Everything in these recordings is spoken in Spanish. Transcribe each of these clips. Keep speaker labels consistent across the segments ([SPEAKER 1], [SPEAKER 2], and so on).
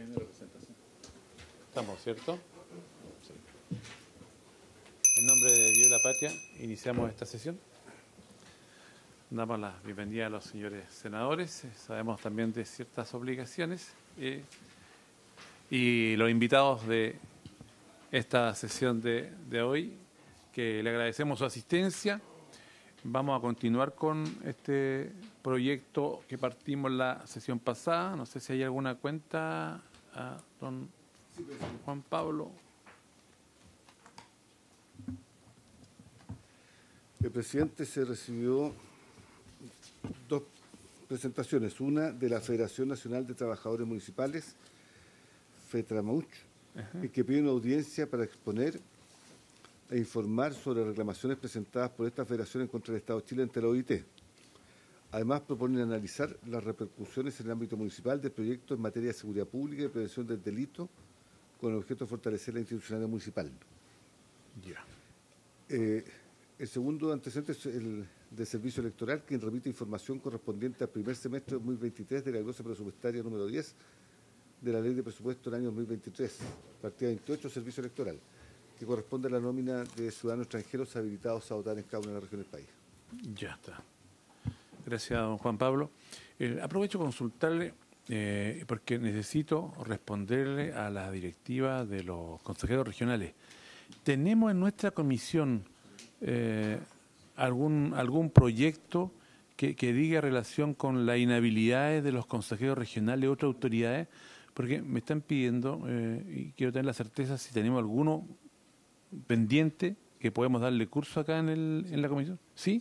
[SPEAKER 1] en Estamos, ¿cierto? En nombre de Dios la Patria, iniciamos esta sesión. Damos la bienvenida a los señores senadores. Eh, sabemos también de ciertas obligaciones. Eh, y los invitados de esta sesión de, de hoy, que le agradecemos su asistencia. Vamos a continuar con este proyecto que partimos la sesión pasada. No sé si hay alguna cuenta a don Juan Pablo.
[SPEAKER 2] El presidente se recibió dos presentaciones, una de la Federación Nacional de Trabajadores Municipales, FETRAMUCH, y que pide una audiencia para exponer e informar sobre reclamaciones presentadas por esta federación en contra del Estado de Chile ante la OIT. Además, proponen analizar las repercusiones en el ámbito municipal del proyecto en materia de seguridad pública y prevención del delito con el objeto de fortalecer la institucionalidad municipal. Ya. Eh, el segundo antecedente es el de servicio electoral, quien remite información correspondiente al primer semestre de 2023 de la glosa presupuestaria número 10 de la Ley de Presupuesto del año 2023, partida 28, servicio electoral, que corresponde a la nómina de ciudadanos extranjeros habilitados a votar en cada una de las regiones del país. Ya está.
[SPEAKER 1] Gracias, don Juan Pablo. Eh, aprovecho consultarle, eh, porque necesito responderle a la directiva de los consejeros regionales. ¿Tenemos en nuestra comisión eh, algún, algún proyecto que, que, diga relación con las inhabilidades de los consejeros regionales y otras autoridades? Porque me están pidiendo, y quiero tener la certeza si tenemos alguno pendiente que podemos darle curso acá en, el, en la comisión. ¿Sí?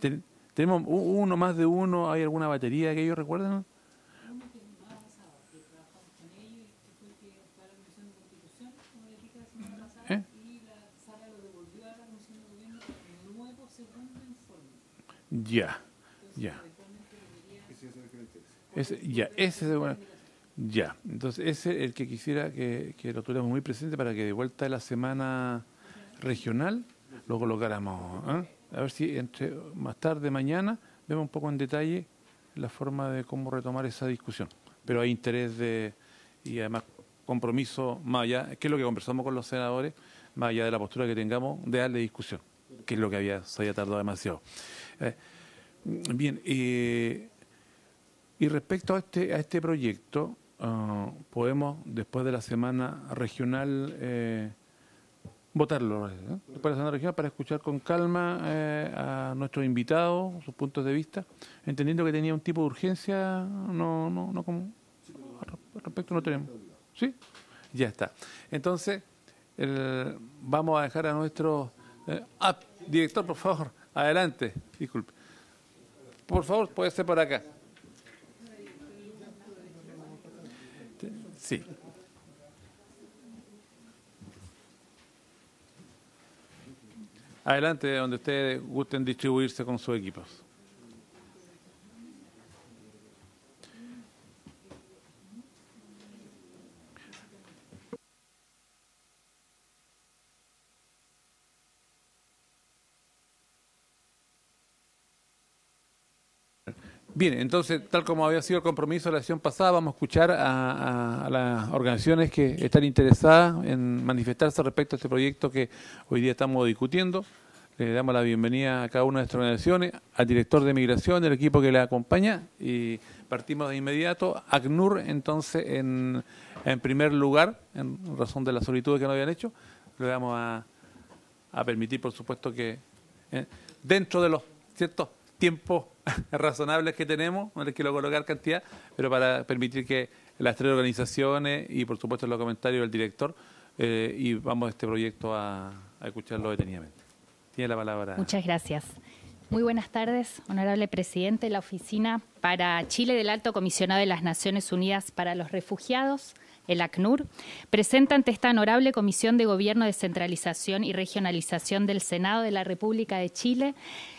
[SPEAKER 1] sí. ¿Tenemos uno, más de uno? ¿Hay alguna batería que ellos recuerden? Uno que más ha pasado, que trabajamos con ellos, y fue el que fue a la Comisión de Constitución, como les dije la semana pasada, y la sala lo devolvió a la Comisión de Gobierno en nuevo segundo informe. Ya, ya. Entonces, ¿de cuándo es Ya, ese es bueno. Ya, entonces, ese es el que quisiera que lo tuviéramos muy presente para que de vuelta a la semana regional lo colocáramos... ¿eh? a ver si entre más tarde, mañana, vemos un poco en detalle la forma de cómo retomar esa discusión. Pero hay interés de, y además compromiso más allá, que es lo que conversamos con los senadores, más allá de la postura que tengamos, de darle discusión, que es lo que había, se había tardado demasiado. Eh, bien, eh, y respecto a este, a este proyecto, ah, podemos, después de la semana regional, eh, votarlo, para la región, para escuchar con calma eh, a nuestros invitados, sus puntos de vista, entendiendo que tenía un tipo de urgencia, no, no, no como al respecto no tenemos. ¿Sí? Ya está. Entonces, vamos a dejar a nuestro eh, ah, director, por favor, adelante, disculpe. Por favor, puede ser por acá. Sí. Adelante, donde ustedes gusten distribuirse con sus equipos. Bien, entonces, tal como había sido el compromiso de la sesión pasada, vamos a escuchar a, las organizaciones que están interesadas en manifestarse respecto a este proyecto que hoy día estamos discutiendo. Le damos la bienvenida a cada una de estas organizaciones, al director de migración, del equipo que le acompaña, y partimos de inmediato. ACNUR, entonces, en, primer lugar, en razón de la solicitud que nos habían hecho, le damos a, permitir, por supuesto, que eh, dentro de los, ¿cierto?, tiempos razonables que tenemos, no les quiero colocar cantidad, pero para permitir que las tres organizaciones y por supuesto los comentarios del director, eh, y vamos a este proyecto a, a escucharlo detenidamente. Tiene la palabra.
[SPEAKER 3] Muchas gracias. Muy buenas tardes, honorable presidente de la Oficina para Chile del Alto Comisionado de las Naciones Unidas para los Refugiados, el ACNUR, presenta ante esta honorable Comisión de Gobierno, de centralización y Regionalización del Senado de la República de Chile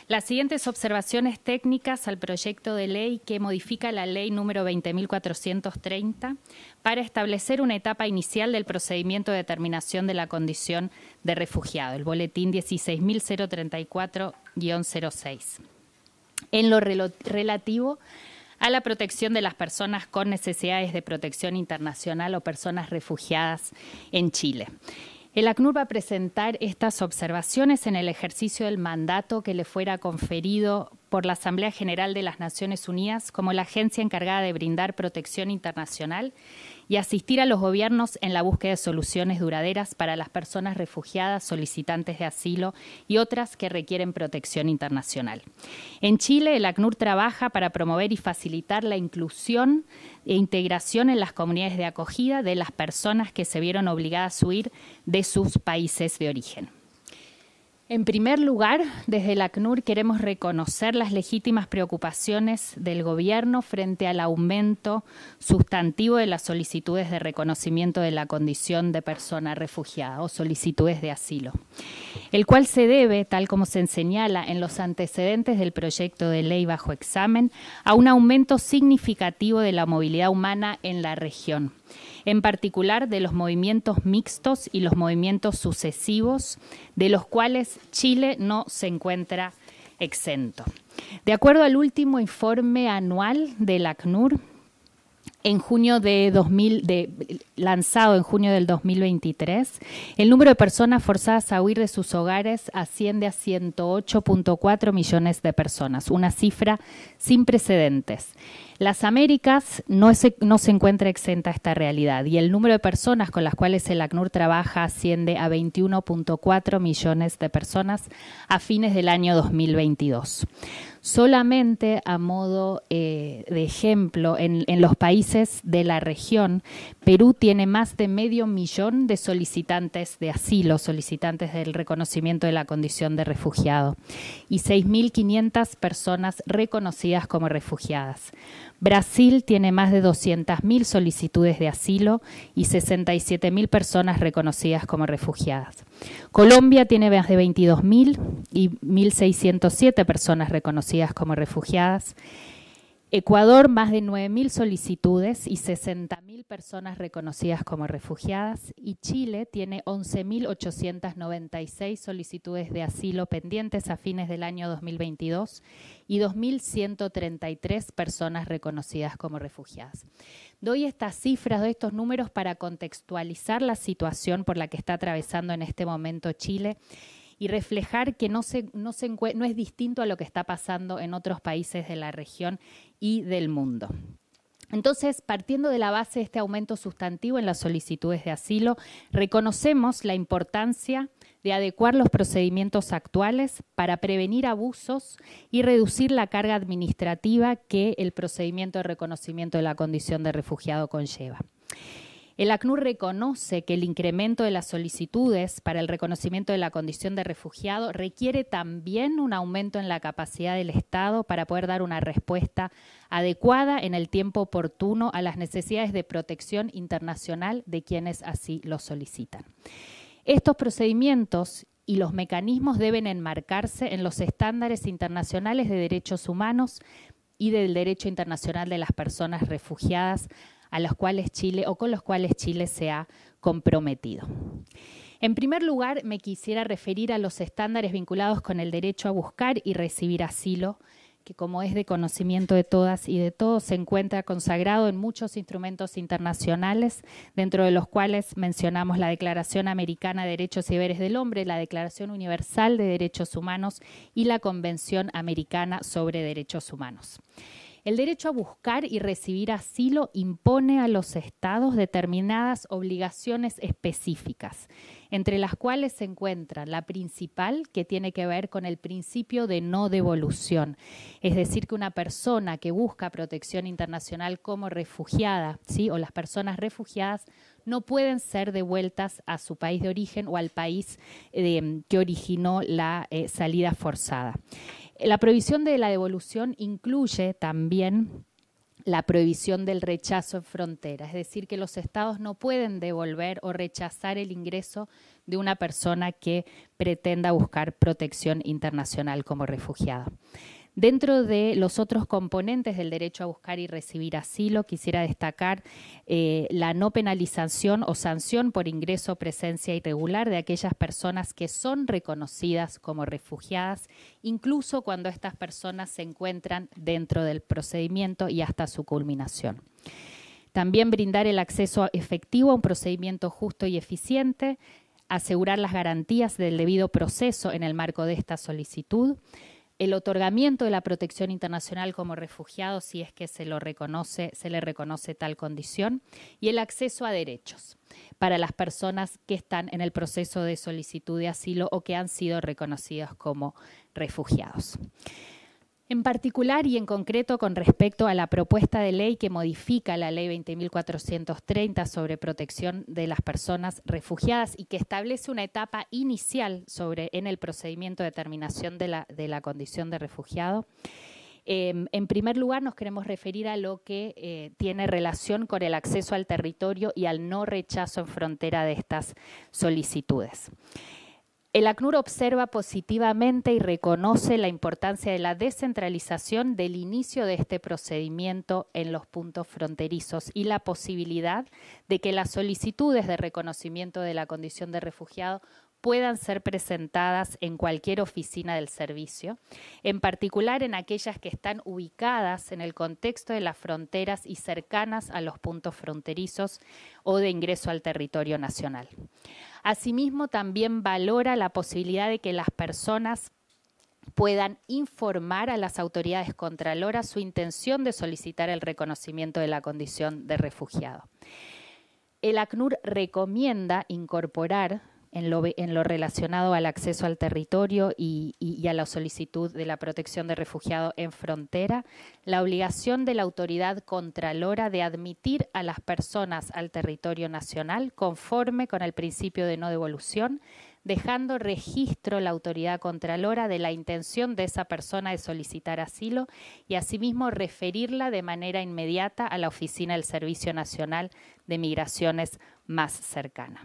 [SPEAKER 3] las siguientes observaciones técnicas al proyecto de ley que modifica la ley número 20.430 para establecer una etapa inicial del procedimiento de determinación de la condición de refugiado, el boletín 16.034-06. En lo relativo a la protección de las personas con necesidades de protección internacional o personas refugiadas en Chile. El ACNUR va a presentar estas observaciones en el ejercicio del mandato que le fuera conferido por la Asamblea General de las Naciones Unidas como la agencia encargada de brindar protección internacional y asistir a los gobiernos en la búsqueda de soluciones duraderas para las personas refugiadas, solicitantes de asilo y otras que requieren protección internacional. En Chile, el ACNUR trabaja para promover y facilitar la inclusión e integración en las comunidades de acogida de las personas que se vieron obligadas a huir de sus países de origen. En primer lugar, desde la ACNUR queremos reconocer las legítimas preocupaciones del Gobierno frente al aumento sustantivo de las solicitudes de reconocimiento de la condición de persona refugiada o solicitudes de asilo, el cual se debe, tal como se señala en los antecedentes del proyecto de ley bajo examen, a un aumento significativo de la movilidad humana en la región en particular de los movimientos mixtos y los movimientos sucesivos, de los cuales Chile no se encuentra exento. De acuerdo al último informe anual del ACNUR, en junio de 2000, lanzado en junio del 2023, el número de personas forzadas a huir de sus hogares asciende a 108.4 millones de personas, una cifra sin precedentes. Las Américas no se, no se encuentra exenta a esta realidad y el número de personas con las cuales el ACNUR trabaja asciende a 21.4 millones de personas a fines del año 2022. Solamente a modo eh, de ejemplo, en, en los países de la región, Perú tiene más de medio millón de solicitantes de asilo, solicitantes del reconocimiento de la condición de refugiado, y 6.500 personas reconocidas como refugiadas. Brasil tiene más de 200.000 solicitudes de asilo y 67.000 personas reconocidas como refugiadas. Colombia tiene más de 22.000 y 1.607 personas reconocidas como refugiadas. Ecuador, más de 9.000 solicitudes y 60.000 personas reconocidas como refugiadas. Y Chile tiene 11.896 solicitudes de asilo pendientes a fines del año 2022 y 2.133 personas reconocidas como refugiadas. Doy estas cifras, doy estos números para contextualizar la situación por la que está atravesando en este momento Chile y reflejar que no, no es distinto a lo que está pasando en otros países de la región y del mundo. Entonces, partiendo de la base de este aumento sustantivo en las solicitudes de asilo, reconocemos la importancia de adecuar los procedimientos actuales para prevenir abusos y reducir la carga administrativa que el procedimiento de reconocimiento de la condición de refugiado conlleva. El ACNUR reconoce que el incremento de las solicitudes para el reconocimiento de la condición de refugiado requiere también un aumento en la capacidad del Estado para poder dar una respuesta adecuada en el tiempo oportuno a las necesidades de protección internacional de quienes así lo solicitan. Estos procedimientos y los mecanismos deben enmarcarse en los estándares internacionales de derechos humanos y del derecho internacional de las personas refugiadas a los cuales Chile o con los cuales Chile se ha comprometido. En primer lugar, me quisiera referir a los estándares vinculados con el derecho a buscar y recibir asilo, que como es de conocimiento de todas y de todos, se encuentra consagrado en muchos instrumentos internacionales, dentro de los cuales mencionamos la Declaración Americana de Derechos y del Hombre, la Declaración Universal de Derechos Humanos y la Convención Americana sobre Derechos Humanos. El derecho a buscar y recibir asilo impone a los estados determinadas obligaciones específicas, entre las cuales se encuentra la principal que tiene que ver con el principio de no devolución, es decir, que una persona que busca protección internacional como refugiada, ¿sí? o las personas refugiadas no pueden ser devueltas a su país de origen o al país eh, que originó la eh, salida forzada. La prohibición de la devolución incluye también la prohibición del rechazo en frontera, es decir, que los estados no pueden devolver o rechazar el ingreso de una persona que pretenda buscar protección internacional como refugiada. Dentro de los otros componentes del derecho a buscar y recibir asilo, quisiera destacar eh, la no penalización o sanción por ingreso o presencia irregular de aquellas personas que son reconocidas como refugiadas, incluso cuando estas personas se encuentran dentro del procedimiento y hasta su culminación. También brindar el acceso efectivo a un procedimiento justo y eficiente, asegurar las garantías del debido proceso en el marco de esta solicitud, el otorgamiento de la protección internacional como refugiado si es que se lo reconoce, se le reconoce tal condición y el acceso a derechos para las personas que están en el proceso de solicitud de asilo o que han sido reconocidos como refugiados. En particular y en concreto con respecto a la propuesta de ley que modifica la ley 20.430 sobre protección de las personas refugiadas y que establece una etapa inicial sobre, en el procedimiento de determinación de la, condición de refugiado. Em, en primer lugar, nos queremos referir a lo que eh, tiene relación con el acceso al territorio y al no rechazo en frontera de estas solicitudes. El ACNUR observa positivamente y reconoce la importancia de la descentralización del inicio de este procedimiento en los puntos fronterizos y la posibilidad de que las solicitudes de reconocimiento de la condición de refugiado puedan ser presentadas en cualquier oficina del servicio, en particular en aquellas que están ubicadas en el contexto de las fronteras y cercanas a los puntos fronterizos o de ingreso al territorio nacional. Asimismo, también valora la posibilidad de que las personas puedan informar a las autoridades contraloras su intención de solicitar el reconocimiento de la condición de refugiado. El ACNUR recomienda incorporar en lo, relacionado al acceso al territorio y, a la solicitud de la protección de refugiados en frontera, la obligación de la autoridad contralora de admitir a las personas al territorio nacional conforme con el principio de no devolución, dejando registro la autoridad contralora de la intención de esa persona de solicitar asilo y asimismo referirla de manera inmediata a la oficina del Servicio Nacional de Migraciones más cercana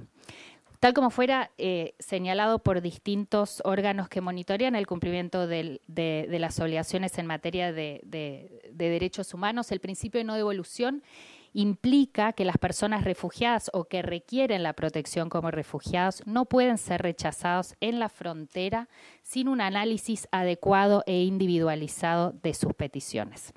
[SPEAKER 3] tal como fuera eh, señalado por distintos órganos que monitorean el cumplimiento de, las obligaciones en materia de, de derechos humanos, el principio de no devolución implica que las personas refugiadas o que requieren la protección como refugiados no pueden ser rechazados en la frontera sin un análisis adecuado e individualizado de sus peticiones.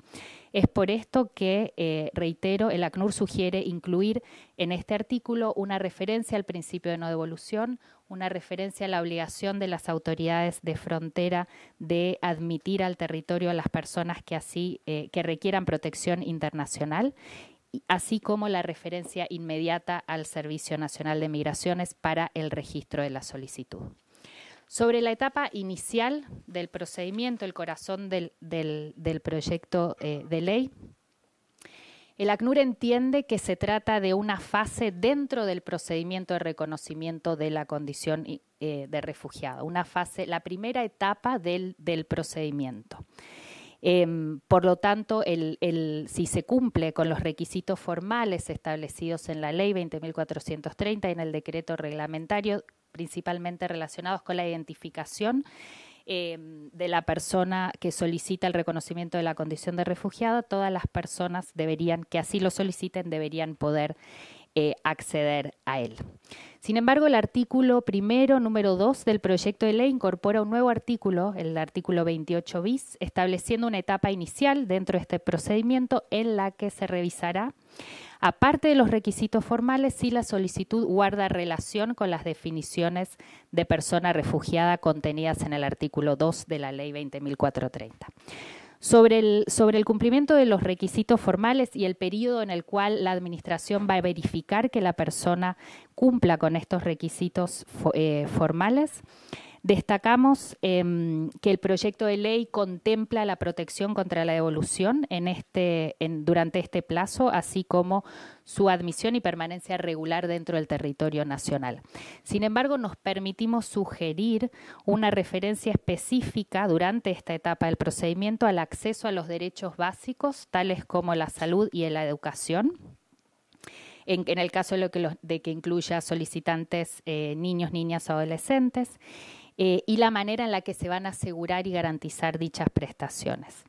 [SPEAKER 3] Es por esto que, eh, reitero, el ACNUR sugiere incluir en este artículo una referencia al principio de no devolución, una referencia a la obligación de las autoridades de frontera de admitir al territorio a las personas que así eh, que requieran protección internacional así como la referencia inmediata al Servicio Nacional de Migraciones para el registro de la solicitud. Sobre la etapa inicial del procedimiento, el corazón del, proyecto eh, de ley, el ACNUR entiende que se trata de una fase dentro del procedimiento de reconocimiento de la condición eh, de refugiado, una fase, la primera etapa del, procedimiento. Em, por lo tanto, el, si se cumple con los requisitos formales establecidos en la Ley 20.430 y en el decreto reglamentario, principalmente relacionados con la identificación em, de la persona que solicita el reconocimiento de la condición de refugiado, todas las personas deberían, que así lo soliciten, deberían poder eh, acceder a él. Sin embargo, el artículo primero, número 2 del proyecto de ley incorpora un nuevo artículo, el artículo 28 bis, estableciendo una etapa inicial dentro de este procedimiento en la que se revisará Aparte de los requisitos formales, si la solicitud guarda relación con las definiciones de persona refugiada contenidas en el artículo 2 de la Ley 20.430. Sobre el, cumplimiento de los requisitos formales y el periodo en el cual la Administración va a verificar que la persona cumpla con estos requisitos eh, formales. Destacamos em, que el proyecto de ley contempla la protección contra la devolución este, durante este plazo, así como su admisión y permanencia regular dentro del territorio nacional. Sin embargo, nos permitimos sugerir una referencia específica durante esta etapa del procedimiento al acceso a los derechos básicos, tales como la salud y la educación. En, el caso de, que, incluya solicitantes eh, niños, niñas, adolescentes eh, y la manera en la que se van a asegurar y garantizar dichas prestaciones.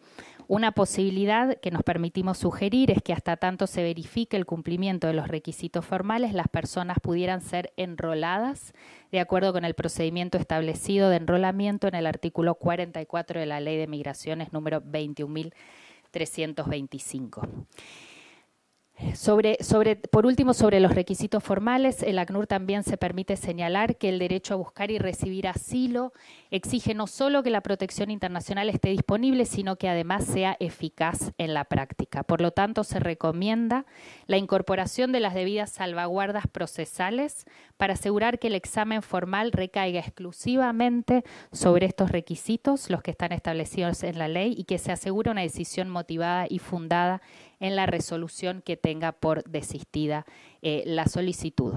[SPEAKER 3] Una posibilidad que nos permitimos sugerir es que hasta tanto se verifique el cumplimiento de los requisitos formales, las personas pudieran ser enroladas de acuerdo con el procedimiento establecido de enrolamiento en el artículo 44 de la Ley de Migraciones número 21.325 por último, sobre los requisitos formales, el ACNUR también se permite señalar que el derecho a buscar y recibir asilo exige no solo que la protección internacional esté disponible, sino que además sea eficaz en la práctica. Por lo tanto, se recomienda la incorporación de las debidas salvaguardas procesales para asegurar que el examen formal recaiga exclusivamente sobre estos requisitos, los que están establecidos en la ley, y que se asegure una decisión motivada y fundada en la resolución que tenga por desistida eh, la solicitud,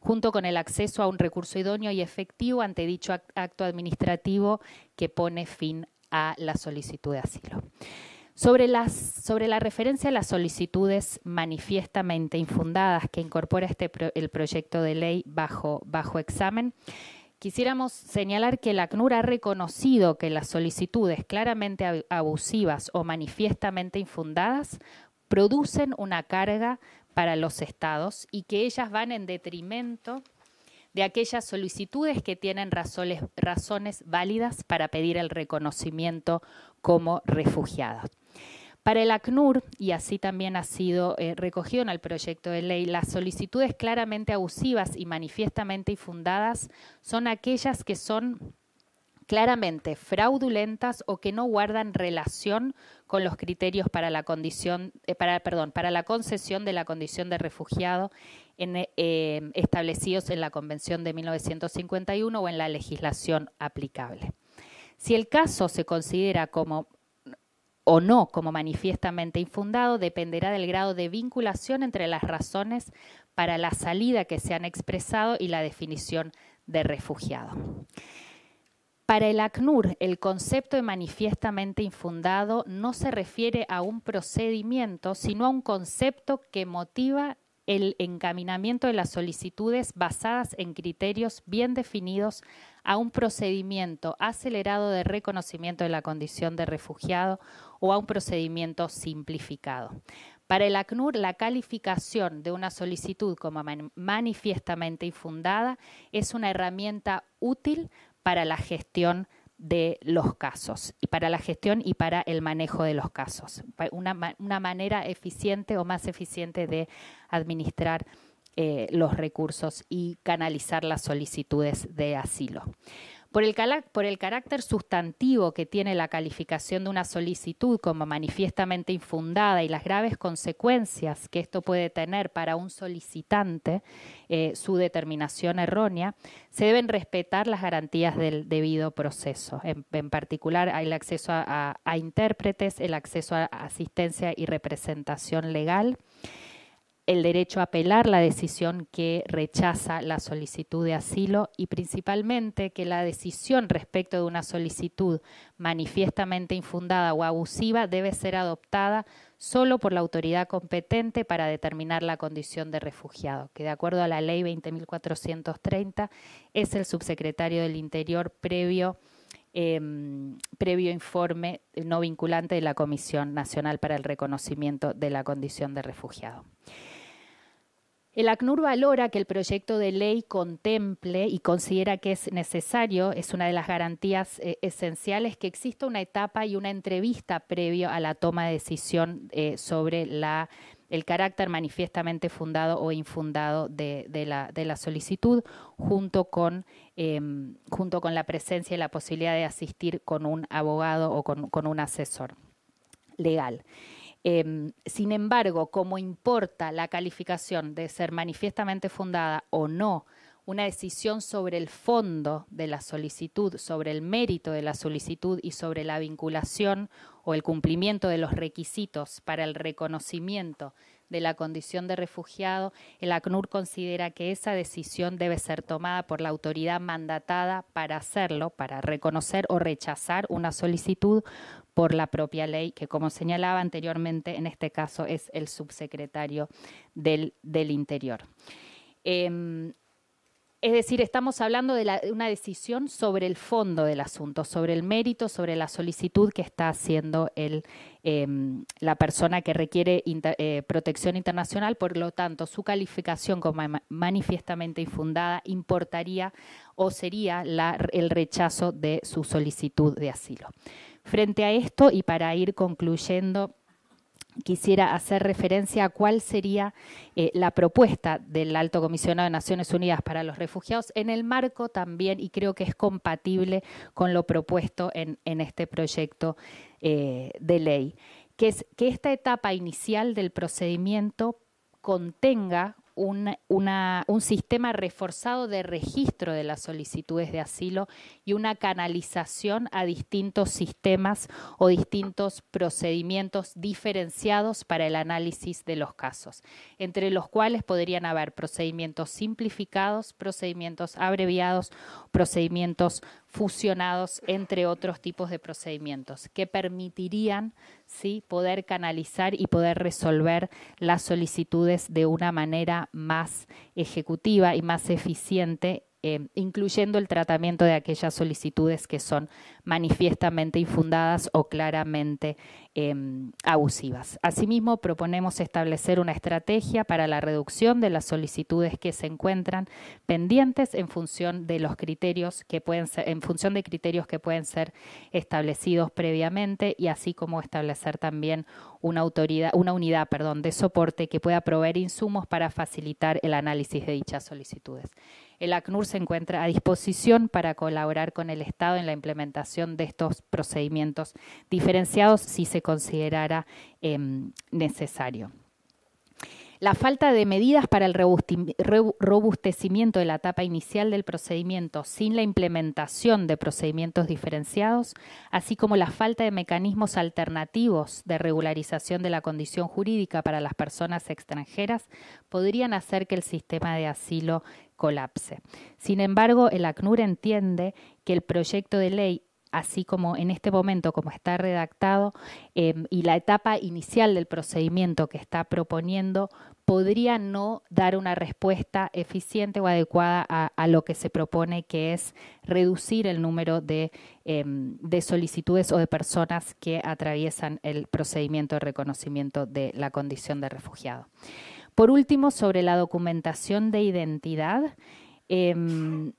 [SPEAKER 3] junto con el acceso a un recurso idóneo y efectivo ante dicho acto administrativo que pone fin a la solicitud de asilo. Sobre, las, sobre, la referencia a las solicitudes manifiestamente infundadas que incorpora este el proyecto de ley bajo, bajo examen, quisiéramos señalar que la ACNUR ha reconocido que las solicitudes claramente abusivas o manifiestamente infundadas producen una carga para los estados y que ellas van en detrimento de aquellas solicitudes que tienen razones, válidas para pedir el reconocimiento como refugiados. Para el ACNUR, y así también ha sido eh, recogido en el proyecto de ley, las solicitudes claramente abusivas y manifiestamente infundadas son aquellas que son claramente fraudulentas o que no guardan relación con los criterios para la condición, eh, para, perdón, para la concesión de la condición de refugiado eh, establecidos en la Convención de 1951 o en la legislación aplicable. Si el caso se considera como o no como manifiestamente infundado dependerá del grado de vinculación entre las razones para la salida que se han expresado y la definición de refugiado. Para el ACNUR, el concepto de manifiestamente infundado no se refiere a un procedimiento, sino a un concepto que motiva el encaminamiento de las solicitudes basadas en criterios bien definidos a un procedimiento acelerado de reconocimiento de la condición de refugiado o a un procedimiento simplificado. Para el ACNUR, la calificación de una solicitud como manifiestamente infundada es una herramienta útil para la gestión de los casos, y para la gestión y para el manejo de los casos. Una, manera eficiente o más eficiente de administrar eh, los recursos y canalizar las solicitudes de asilo. Por el, por el carácter sustantivo que tiene la calificación de una solicitud como manifiestamente infundada y las graves consecuencias que esto puede tener para un solicitante, eh, su determinación errónea, se deben respetar las garantías del debido proceso, en, particular, particular el acceso a intérpretes, el acceso a asistencia y representación legal el derecho a apelar la decisión que rechaza la solicitud de asilo y principalmente que la decisión respecto de una solicitud manifiestamente infundada o abusiva debe ser adoptada solo por la autoridad competente para determinar la condición de refugiado, que de acuerdo a la ley 20.430 es el subsecretario del Interior previo em, previo informe no vinculante de la Comisión Nacional para el Reconocimiento de la Condición de Refugiado. El ACNUR valora que el proyecto de ley contemple y considera que es necesario, es una de las garantías eh, esenciales, que exista una etapa y una entrevista previo a la toma de decisión eh, sobre el carácter manifiestamente fundado o infundado de, la, solicitud, junto con, em, junto con, la presencia y la posibilidad de asistir con un abogado o con un asesor legal. Em, sin embargo, como importa la calificación de ser manifiestamente fundada o no, una decisión sobre el fondo de la solicitud, sobre el mérito de la solicitud y sobre la vinculación o el cumplimiento de los requisitos para el reconocimiento de la condición de refugiado, el ACNUR considera que esa decisión debe ser tomada por la autoridad mandatada para hacerlo, para reconocer o rechazar una solicitud por la propia ley, que como señalaba anteriormente, en este caso es el subsecretario del, del Interior. Em, es decir, estamos hablando de, una decisión sobre el fondo del asunto, sobre el mérito, sobre la solicitud que está haciendo em, la persona que requiere eh, protección internacional. Por lo tanto, su calificación como manifiestamente infundada importaría o sería el rechazo de su solicitud de asilo. Frente a esto, y para ir concluyendo, quisiera hacer referencia a cuál sería eh, la propuesta del Alto Comisionado de Naciones Unidas para los Refugiados en el marco también, y creo que es compatible con lo propuesto en, este proyecto eh, de ley, que es que esta etapa inicial del procedimiento contenga un, sistema reforzado de registro de las solicitudes de asilo y una canalización a distintos sistemas o distintos procedimientos diferenciados para el análisis de los casos, entre los cuales podrían haber procedimientos simplificados, procedimientos abreviados, procedimientos fusionados entre otros tipos de procedimientos que permitirían ¿sí? poder canalizar y poder resolver las solicitudes de una manera más ejecutiva y más eficiente eh, incluyendo el tratamiento de aquellas solicitudes que son manifiestamente infundadas o claramente em, abusivas. Asimismo, proponemos establecer una estrategia para la reducción de las solicitudes que se encuentran pendientes en función de los criterios que pueden ser, en función de criterios que pueden ser establecidos previamente y así como establecer también una autoridad, una unidad, perdón, de soporte que pueda proveer insumos para facilitar el análisis de dichas solicitudes. El ACNUR se encuentra a disposición para colaborar con el Estado en la implementación de estos procedimientos diferenciados si se considerara em, necesario. La falta de medidas para el robustecimiento de la etapa inicial del procedimiento sin la implementación de procedimientos diferenciados, así como la falta de mecanismos alternativos de regularización de la condición jurídica para las personas extranjeras, podrían hacer que el sistema de asilo colapse. Sin embargo, el ACNUR entiende que el proyecto de ley así como en este momento, como está redactado, em, y la etapa inicial del procedimiento que está proponiendo, podría no dar una respuesta eficiente o adecuada a, lo que se propone, que es reducir el número em, de, solicitudes o de personas que atraviesan el procedimiento de reconocimiento de la condición de refugiado. Por último, sobre la documentación de identidad, em,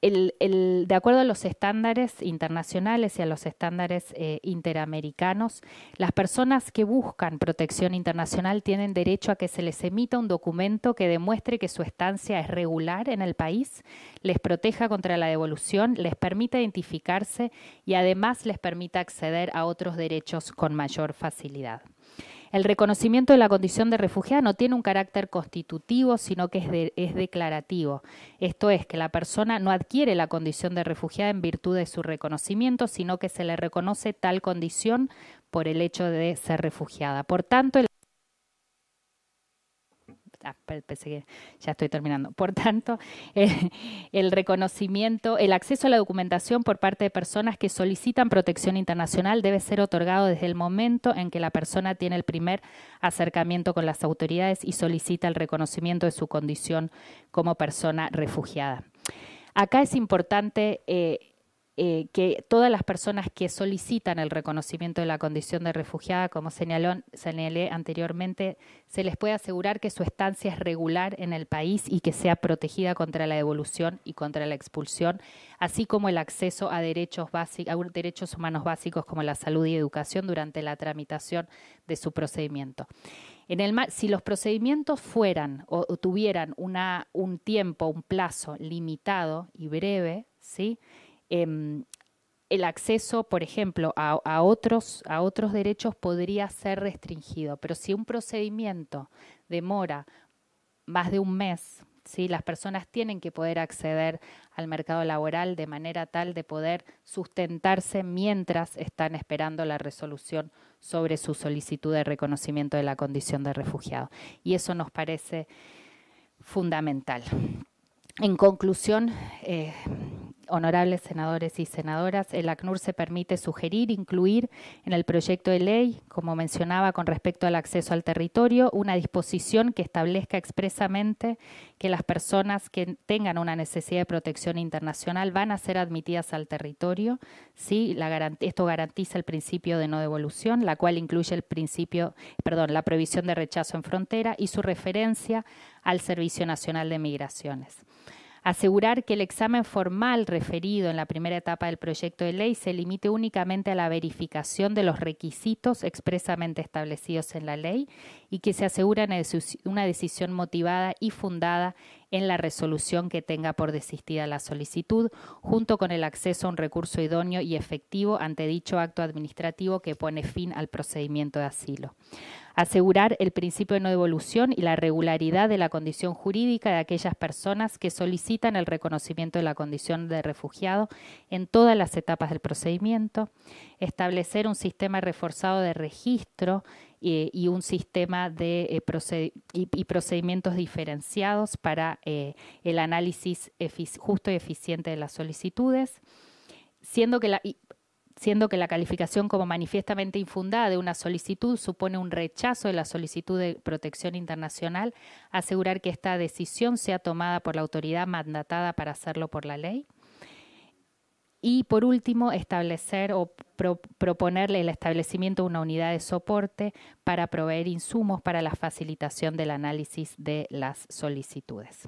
[SPEAKER 3] de acuerdo a los estándares internacionales y a los estándares eh, interamericanos, las personas que buscan protección internacional tienen derecho a que se les emita un documento que demuestre que su estancia es regular en el país, les proteja contra la devolución, les permita identificarse y además les permita acceder a otros derechos con mayor facilidad. El reconocimiento de la condición de refugiada no tiene un carácter constitutivo, sino que es, es declarativo. Esto es, que la persona no adquiere la condición de refugiada en virtud de su reconocimiento, sino que se le reconoce tal condición por el hecho de ser refugiada. Por tanto, el Ah, pensé que ya estoy terminando. Por tanto, eh, el reconocimiento, el acceso a la documentación por parte de personas que solicitan protección internacional debe ser otorgado desde el momento en que la persona tiene el primer acercamiento con las autoridades y solicita el reconocimiento de su condición como persona refugiada. Acá es importante eh, eh, que todas las personas que solicitan el reconocimiento de la condición de refugiada, como señaló, señalé anteriormente, se les puede asegurar que su estancia es regular en el país y que sea protegida contra la devolución y contra la expulsión, así como el acceso a derechos, a derechos humanos básicos como la salud y educación durante la tramitación de su procedimiento. En el, si los procedimientos fueran o, o tuvieran una, un tiempo, un plazo limitado y breve, ¿sí? Em, el acceso, por ejemplo, a, otros, derechos podría ser restringido, pero si un procedimiento demora más de un mes, las personas tienen que poder acceder al mercado laboral de manera tal de poder sustentarse mientras están esperando la resolución sobre su solicitud de reconocimiento de la condición de refugiado. Y eso nos parece fundamental. En conclusión, eh, honorables senadores y senadoras, el ACNUR se permite sugerir, incluir en el proyecto de ley, como mencionaba con respecto al acceso al territorio, una disposición que establezca expresamente que las personas que tengan una necesidad de protección internacional van a ser admitidas al territorio. esto garantiza el principio de no devolución, la cual incluye el principio, perdón, la prohibición de rechazo en frontera y su referencia al Servicio Nacional de Migraciones asegurar que el examen formal referido en la primera etapa del proyecto de ley se limite únicamente a la verificación de los requisitos expresamente establecidos en la ley y que se asegure una decisión motivada y fundada en la resolución que tenga por desistida la solicitud, junto con el acceso a un recurso idóneo y efectivo ante dicho acto administrativo que pone fin al procedimiento de asilo asegurar el principio de no devolución y la regularidad de la condición jurídica de aquellas personas que solicitan el reconocimiento de la condición de refugiado en todas las etapas del procedimiento, establecer un sistema reforzado de registro eh, y un sistema de eh, y, procedimientos diferenciados para eh, el análisis justo y eficiente de las solicitudes, siendo que siendo que la calificación como manifiestamente infundada de una solicitud supone un rechazo de la solicitud de protección internacional, asegurar que esta decisión sea tomada por la autoridad mandatada para hacerlo por la ley. Y por último, establecer o proponerle el establecimiento de una unidad de soporte para proveer insumos para la facilitación del análisis de las solicitudes.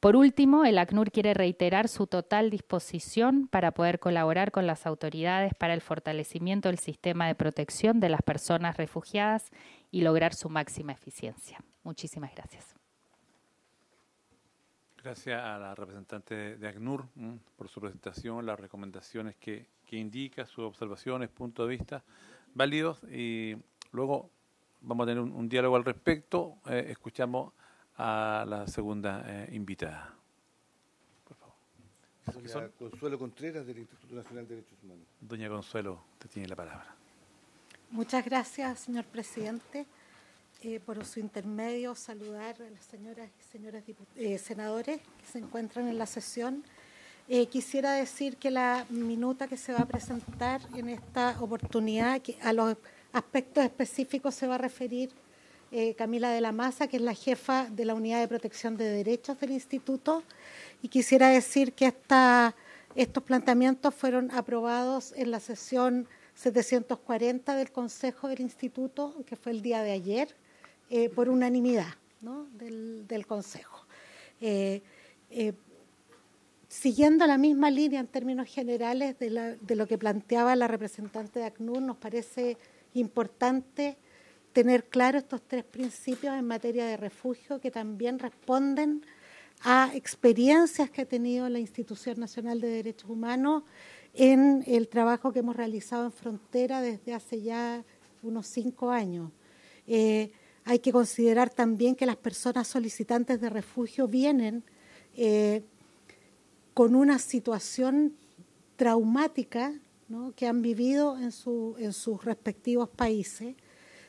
[SPEAKER 3] Por último, el ACNUR quiere reiterar su total disposición para poder colaborar con las autoridades para el fortalecimiento del sistema de protección de las personas refugiadas y lograr su máxima eficiencia. Muchísimas gracias.
[SPEAKER 1] Gracias a la representante de ACNUR mm, por su presentación, las recomendaciones que, que indica, sus observaciones, puntos de vista válidos y luego vamos a tener un, diálogo al respecto. Eh, escuchamos a la segunda eh, invitada.
[SPEAKER 2] Por favor. Consuelo Contreras del Instituto Nacional de Derechos Humanos.
[SPEAKER 1] Doña Consuelo, usted tiene la palabra.
[SPEAKER 4] Muchas gracias, señor presidente por su intermedio saludar a las señoras y señores eh, senadores que se encuentran en la sesión. Eh, quisiera decir que la minuta que se va a presentar en esta oportunidad, que a los aspectos específicos se va a referir eh, Camila de la Maza, que es la jefa de la Unidad de Protección de Derechos del Instituto. Y quisiera decir que estos planteamientos fueron aprobados en la sesión 740 del Consejo del Instituto, que fue el día de ayer. Eh, por unanimidad del, Consejo. Eh, eh, siguiendo la misma línea en términos generales de, lo que planteaba la representante de ACNUR, nos parece importante tener claro estos tres principios en materia de refugio que también responden a experiencias que ha tenido la Institución Nacional de Derechos Humanos en el trabajo que hemos realizado en frontera desde hace ya unos cinco años. Hay que considerar también que las personas solicitantes de refugio vienen eh, con una situación traumática que han vivido en, sus respectivos países,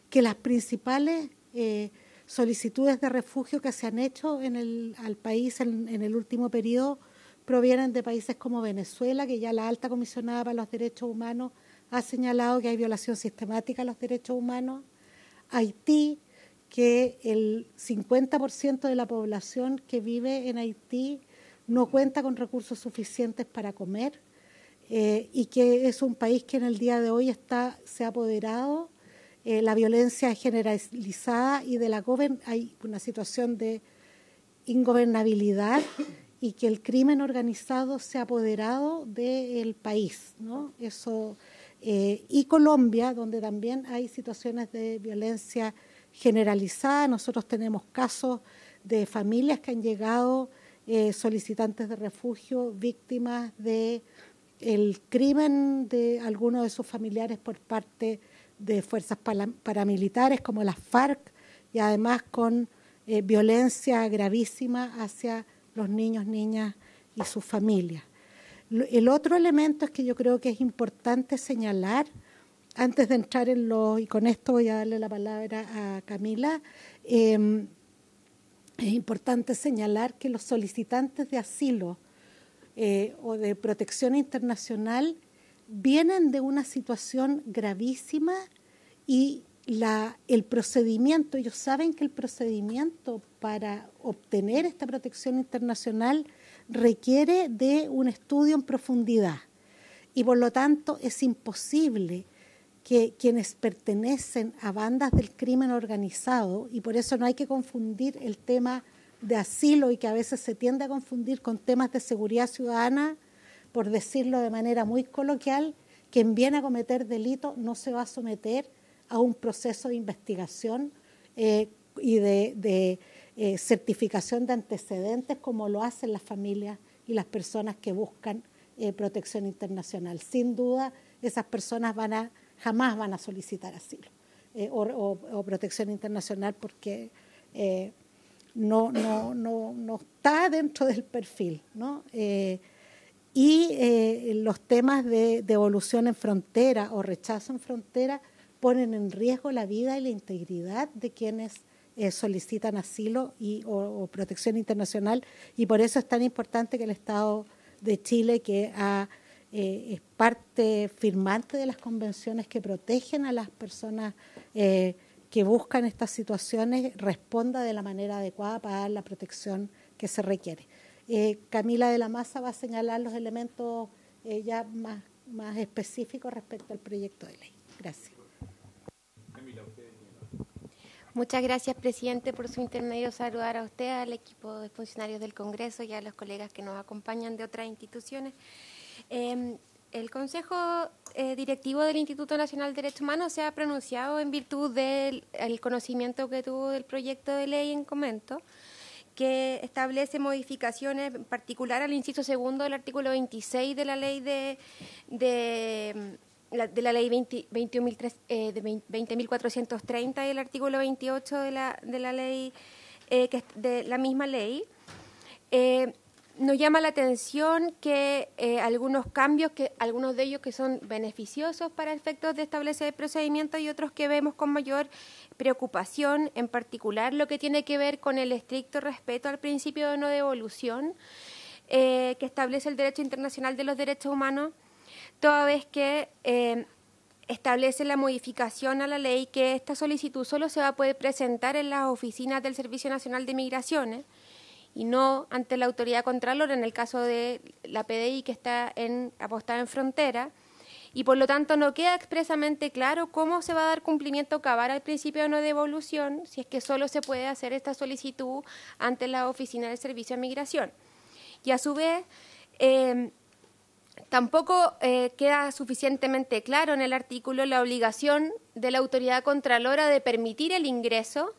[SPEAKER 4] que las principales eh, solicitudes de refugio que se han hecho en el, al país en, en el último periodo provienen de países como Venezuela, que ya la alta comisionada para los derechos humanos ha señalado que hay violación sistemática a los derechos humanos, Haití, que el 50% de la población que vive en Haití no cuenta con recursos suficientes para comer eh, y que es un país que en el día de hoy está, se ha apoderado. Eh, la violencia es generalizada y de la hay una situación de ingobernabilidad y que el crimen organizado se ha apoderado del país. ¿no? Eso, eh, y Colombia, donde también hay situaciones de violencia generalizada. Nosotros tenemos casos de familias que han llegado eh, solicitantes de refugio, víctimas de el crimen de algunos de sus familiares por parte de fuerzas paramilitares como las FARC y además con eh, violencia gravísima hacia los niños, niñas y sus familias. El otro elemento es que yo creo que es importante señalar antes de entrar en lo, y con esto voy a darle la palabra a Camila, em, es importante señalar que los solicitantes de asilo eh, o de protección internacional vienen de una situación gravísima y el procedimiento, ellos saben que el procedimiento para obtener esta protección internacional requiere de un estudio en profundidad y por lo tanto es imposible que quienes pertenecen a bandas del crimen organizado, y por eso no hay que confundir el tema de asilo y que a veces se tiende a confundir con temas de seguridad ciudadana, por decirlo de manera muy coloquial, quien viene a cometer delito no se va a someter a un proceso de investigación eh, y de, eh, certificación de antecedentes como lo hacen las familias y las personas que buscan eh, protección internacional. Sin duda, esas personas van a jamás van a solicitar asilo eh, o, protección internacional porque eh, no, está dentro del perfil. Eh, y los temas de, devolución en frontera o rechazo en frontera ponen en riesgo la vida y la integridad de quienes solicitan asilo y, o, protección internacional y por eso es tan importante que el Estado de Chile que ha eh, es parte firmante de las convenciones que protegen a las personas eh, que buscan estas situaciones, responda de la manera adecuada para dar la protección que se requiere. Eh, Camila de la Maza va a señalar los elementos ya más, específicos respecto al proyecto de ley. Gracias.
[SPEAKER 5] Muchas gracias, presidente, por su intermedio. Saludar a usted, al equipo de funcionarios del Congreso y a los colegas que nos acompañan de otras instituciones. Em, el Consejo eh, Directivo del Instituto Nacional de Derechos Humanos se ha pronunciado en virtud del conocimiento que tuvo del proyecto de ley en comento que establece modificaciones, en particular al inciso segundo del artículo 26 de la ley de, de, la ley eh, de 20.430 y el artículo 28 de la, de la ley eh, que, de la misma ley. Eh, nos llama la atención que eh, algunos cambios, que algunos de ellos que son beneficiosos para efectos de establecer el procedimiento y otros que vemos con mayor preocupación, en particular lo que tiene que ver con el estricto respeto al principio de no devolución eh, que establece el derecho internacional de los derechos humanos, toda vez que eh, establece la modificación a la ley que esta solicitud solo se va a poder presentar en las oficinas del Servicio Nacional de Migraciones y no ante la autoridad contralora, en el caso de la PDI que está en, apostada en frontera y por lo tanto no queda expresamente claro cómo se va a dar cumplimiento cabal al principio no de devolución si es que solo se puede hacer esta solicitud ante la oficina de servicio de migración y a su vez em, Tampoco eh, queda suficientemente claro en el artículo la obligación de la autoridad contralora de permitir el ingreso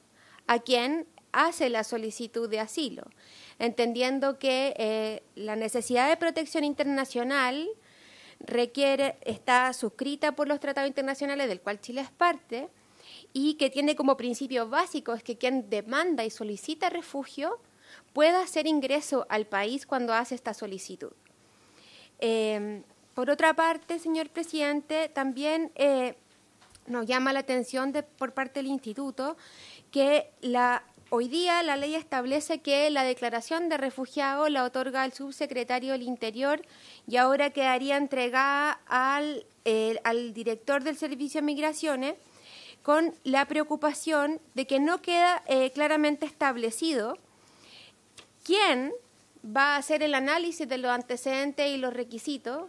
[SPEAKER 5] a quien hace la solicitud de asilo, entendiendo que eh, la necesidad de protección internacional requiere, está suscrita por los tratados internacionales del cual Chile es parte y que tiene como principio básico que quien demanda y solicita refugio pueda hacer ingreso al país cuando hace esta solicitud. Em, por otra parte, señor presidente, también eh, nos llama la atención de, por parte del instituto que la Hoy día la ley establece que la declaración de refugiado la otorga el subsecretario del Interior y ahora quedaría entregada eh, al, director del Servicio de Migraciones con la preocupación de que no queda eh, claramente establecido quién va a hacer el análisis de los antecedentes y los requisitos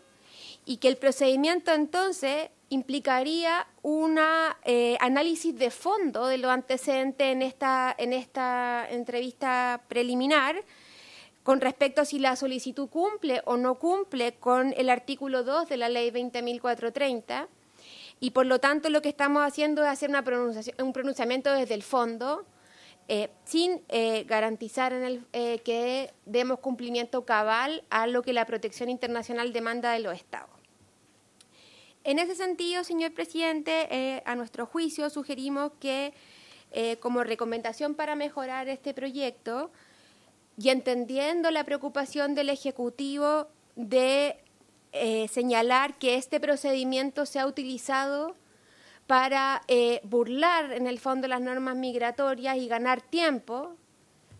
[SPEAKER 5] y que el procedimiento entonces implicaría un eh, análisis de fondo de lo antecedente en esta, en esta entrevista preliminar con respecto a si la solicitud cumple o no cumple con el artículo 2 de la ley 20.430 y por lo tanto lo que estamos haciendo es hacer una pronunciación, un pronunciamiento desde el fondo eh, sin eh, garantizar en el, que demos cumplimiento cabal a lo que la protección internacional demanda de los estados. En ese sentido, señor presidente, eh, a nuestro juicio sugerimos que eh, como recomendación para mejorar este proyecto y entendiendo la preocupación del Ejecutivo de eh, señalar que este procedimiento se ha utilizado para burlar en el fondo las normas migratorias y ganar tiempo,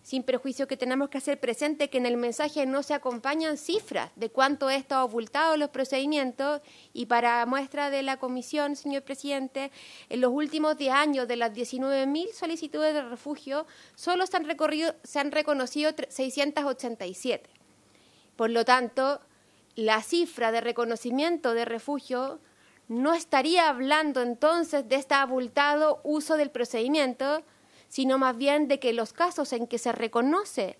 [SPEAKER 5] sin perjuicio que tenemos que hacer presente que en el mensaje no se acompañan cifras de cuánto está ocultado los procedimientos y para muestra de la comisión, señor presidente, en los últimos 10 años de las 19.000 solicitudes de refugio, solo se han, recorrido, se han reconocido 687. Por lo tanto, la cifra de reconocimiento de refugio no estaría hablando entonces de este abultado uso del procedimiento, sino más bien de que los casos en que se reconoce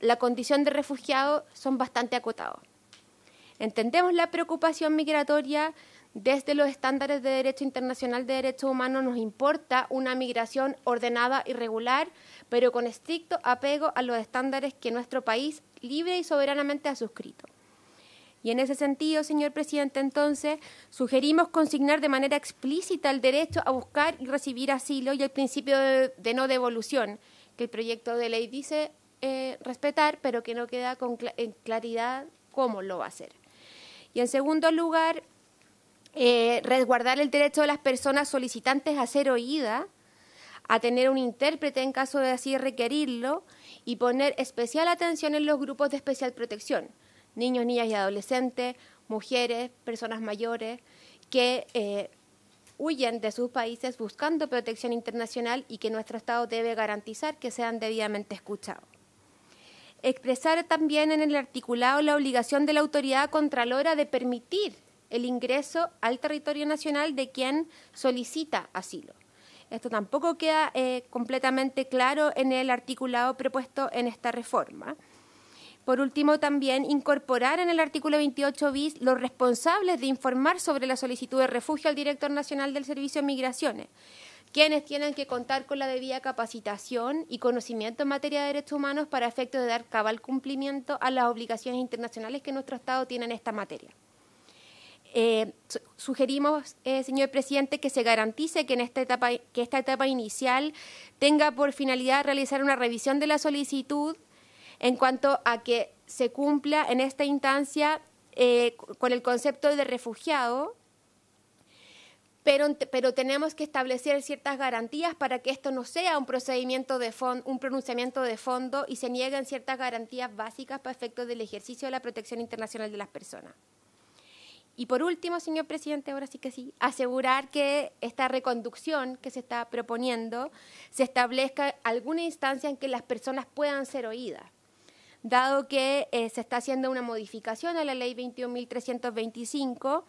[SPEAKER 5] la condición de refugiado son bastante acotados. Entendemos la preocupación migratoria desde los estándares de derecho internacional de derechos humanos nos importa una migración ordenada y regular, pero con estricto apego a los estándares que nuestro país libre y soberanamente ha suscrito. Y en ese sentido, señor presidente, entonces, sugerimos consignar de manera explícita el derecho a buscar y recibir asilo y el principio de, no devolución, que el proyecto de ley dice eh, respetar, pero que no queda en claridad cómo lo va a hacer. Y en segundo lugar, eh, resguardar el derecho de las personas solicitantes a ser oídas, a tener un intérprete en caso de así requerirlo y poner especial atención en los grupos de especial protección niños, niñas y adolescentes, mujeres, personas mayores, que eh, huyen de sus países buscando protección internacional y que nuestro Estado debe garantizar que sean debidamente escuchados. Expresar también en el articulado la obligación de la autoridad contralora de permitir el ingreso al territorio nacional de quien solicita asilo. Esto tampoco queda eh, completamente claro en el articulado propuesto en esta reforma. Por último, también incorporar en el artículo 28 bis los responsables de informar sobre la solicitud de refugio al director nacional del Servicio de Migraciones quienes tienen que contar con la debida capacitación y conocimiento en materia de derechos humanos para efectos de dar cabal cumplimiento a las obligaciones internacionales que nuestro Estado tiene en esta materia. Eh, sugerimos, eh, señor presidente, que se garantice que, en esta etapa, que esta etapa inicial tenga por finalidad realizar una revisión de la solicitud en cuanto a que se cumpla en esta instancia eh, con el concepto de refugiado, pero, tenemos que establecer ciertas garantías para que esto no sea un procedimiento de fondo, un pronunciamiento de fondo y se nieguen ciertas garantías básicas para efectos del ejercicio de la protección internacional de las personas. Y por último, señor presidente, ahora sí que sí, asegurar que esta reconducción que se está proponiendo se establezca alguna instancia en que las personas puedan ser oídas dado que eh, se está haciendo una modificación a la ley 21.325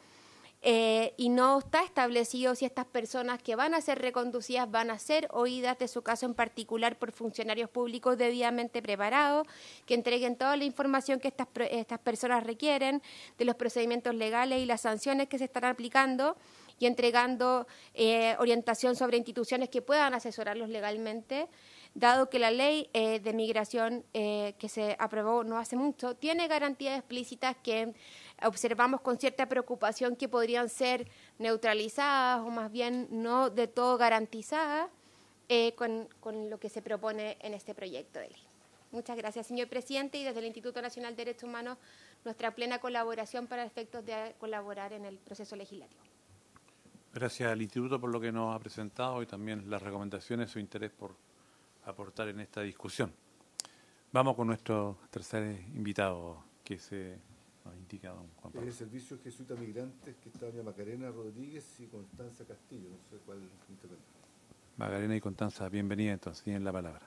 [SPEAKER 5] eh, y no está establecido si estas personas que van a ser reconducidas van a ser oídas de su caso en particular por funcionarios públicos debidamente preparados, que entreguen toda la información que estas, estas personas requieren de los procedimientos legales y las sanciones que se están aplicando y entregando eh, orientación sobre instituciones que puedan asesorarlos legalmente dado que la ley eh, de migración eh, que se aprobó no hace mucho tiene garantías explícitas que observamos con cierta preocupación que podrían ser neutralizadas o más bien no de todo garantizadas eh, con, con lo que se propone en este proyecto de ley. Muchas gracias, señor presidente, y desde el Instituto Nacional de Derechos Humanos nuestra plena colaboración para efectos de colaborar en el proceso legislativo.
[SPEAKER 1] Gracias al Instituto por lo que nos ha presentado y también las recomendaciones, su interés por aportar en esta discusión. Vamos con nuestro tercer invitado que se nos indica don Juan
[SPEAKER 2] el servicio jesuita migrantes que está doña Macarena Rodríguez y Constanza Castillo, no sé cuál
[SPEAKER 1] Macarena y Constanza, bienvenida entonces, tienen la palabra.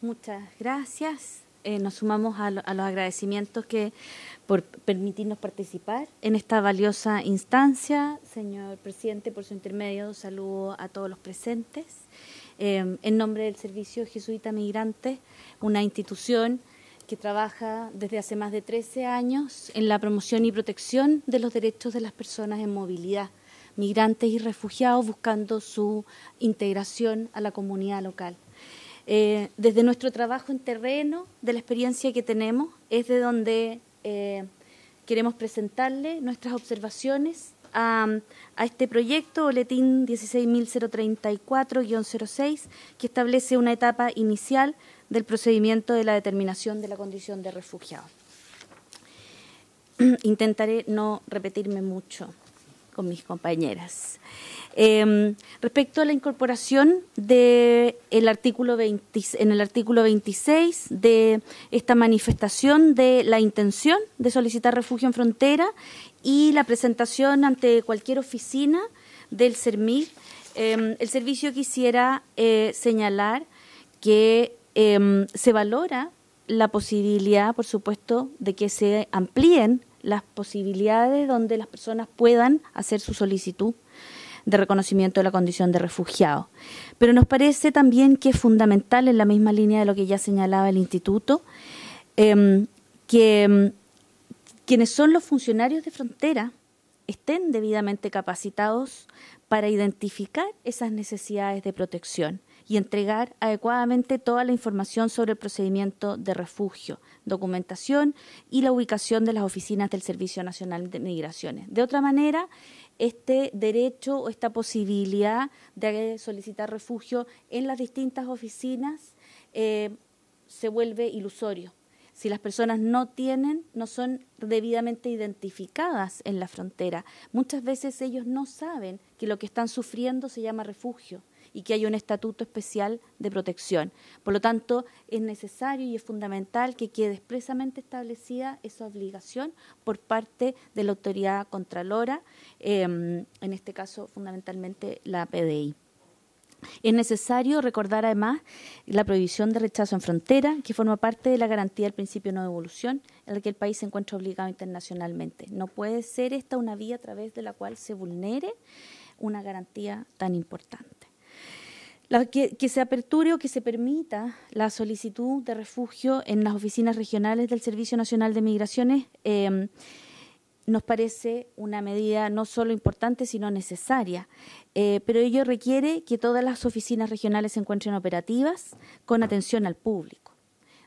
[SPEAKER 6] Muchas gracias. Eh, nos sumamos a, a, los agradecimientos que por permitirnos participar en esta valiosa instancia. Señor presidente, por su intermedio, saludo a todos los presentes. Em, en nombre del Servicio Jesuita Migrante, una institución que trabaja desde hace más de 13 años en la promoción y protección de los derechos de las personas en movilidad, migrantes y refugiados, buscando su integración a la comunidad local. Eh, desde nuestro trabajo en terreno, de la experiencia que tenemos, es de donde eh, queremos presentarle nuestras observaciones a, este proyecto, Boletín 16034-06, que establece una etapa inicial del procedimiento de la determinación de la condición de refugiado. Intentaré no repetirme mucho con mis compañeras. Em, respecto a la incorporación de el artículo en el artículo 26 de esta manifestación de la intención de solicitar refugio en frontera y la presentación ante cualquier oficina del CERMIR. Em, el servicio quisiera eh, señalar que em, se valora la posibilidad, por supuesto, de que se amplíen las posibilidades donde las personas puedan hacer su solicitud de reconocimiento de la condición de refugiado. Pero nos parece también que es fundamental, en la misma línea de lo que ya señalaba el Instituto, em, que quienes son los funcionarios de frontera estén debidamente capacitados para identificar esas necesidades de protección y entregar adecuadamente toda la información sobre el procedimiento de refugio, documentación y la ubicación de las oficinas del Servicio Nacional de Migraciones. De otra manera, este derecho o esta posibilidad de solicitar refugio en las distintas oficinas eh, se vuelve ilusorio si las personas no tienen, no son debidamente identificadas en la frontera. Muchas veces ellos no saben que lo que están sufriendo se llama refugio y que hay un estatuto especial de protección. Por lo tanto, es necesario y es fundamental que quede expresamente establecida esa obligación por parte de la autoridad contralora, em, en este caso fundamentalmente la PDI. Es necesario recordar además la prohibición de rechazo en frontera, que forma parte de la garantía del principio de no devolución, en la que el país se encuentra obligado internacionalmente. No puede ser esta una vía a través de la cual se vulnere una garantía tan importante. que, se aperture o que se permita la solicitud de refugio en las oficinas regionales del Servicio Nacional de Migraciones. Eh, nos parece una medida no solo importante, sino necesaria. Eh, pero ello requiere que todas las oficinas regionales se encuentren operativas con atención al público.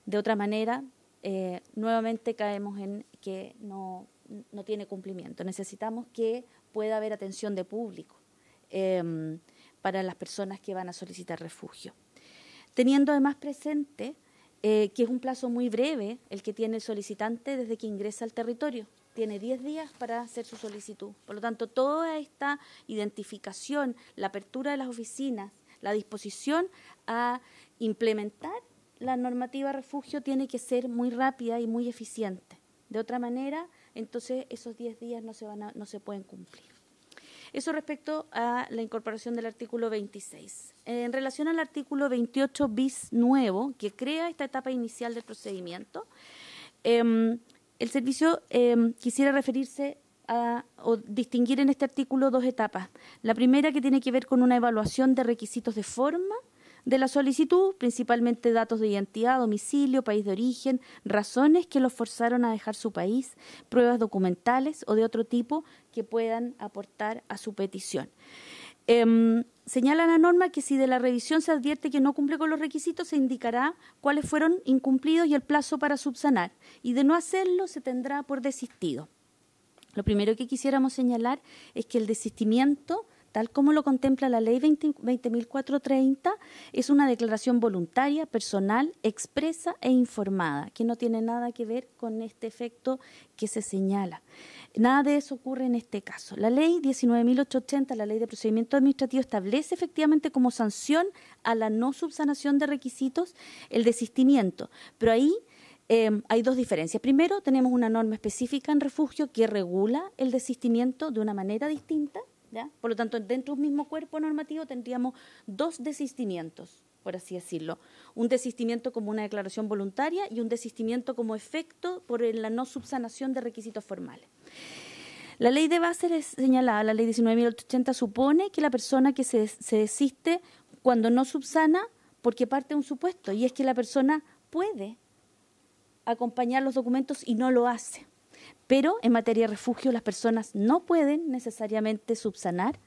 [SPEAKER 6] De otra manera, eh, nuevamente caemos en que no, tiene cumplimiento. Necesitamos que pueda haber atención de público em, para las personas que van a solicitar refugio. Teniendo además presente eh, que es un plazo muy breve el que tiene el solicitante desde que ingresa al territorio tiene 10 días para hacer su solicitud. Por lo tanto, toda esta identificación, la apertura de las oficinas, la disposición a implementar la normativa refugio tiene que ser muy rápida y muy eficiente. De otra manera, entonces esos 10 días no se, van no se pueden cumplir. Eso respecto a la incorporación del artículo 26. En relación al artículo 28 bis nuevo, que crea esta etapa inicial del procedimiento, eh, el servicio em, quisiera referirse a, o distinguir en este artículo dos etapas. La primera que tiene que ver con una evaluación de requisitos de forma de la solicitud, principalmente datos de identidad, domicilio, país de origen, razones que los forzaron a dejar su país, pruebas documentales o de otro tipo que puedan aportar a su petición. Em, señala la norma que si de la revisión se advierte que no cumple con los requisitos, se indicará cuáles fueron incumplidos y el plazo para subsanar. Y de no hacerlo, se tendrá por desistido. Lo primero que quisiéramos señalar es que el desistimiento tal como lo contempla la ley 20.430, es una declaración voluntaria, personal, expresa e informada, que no tiene nada que ver con este efecto que se señala. Nada de eso ocurre en este caso. La ley 19.880, la ley de procedimiento administrativo, establece efectivamente como sanción a la no subsanación de requisitos el desistimiento, pero ahí... Em, hay dos diferencias. Primero, tenemos una norma específica en refugio que regula el desistimiento de una manera distinta por lo tanto, dentro de un mismo cuerpo normativo tendríamos dos desistimientos, por así decirlo. Un desistimiento como una declaración voluntaria y un desistimiento como efecto por la no subsanación de requisitos formales. La ley de base es señalada, la ley 19.080, supone que la persona que se, se desiste cuando no subsana, porque parte de un supuesto, y es que la persona puede acompañar los documentos y no lo hace. Pero en materia de refugio las personas no pueden necesariamente subsanar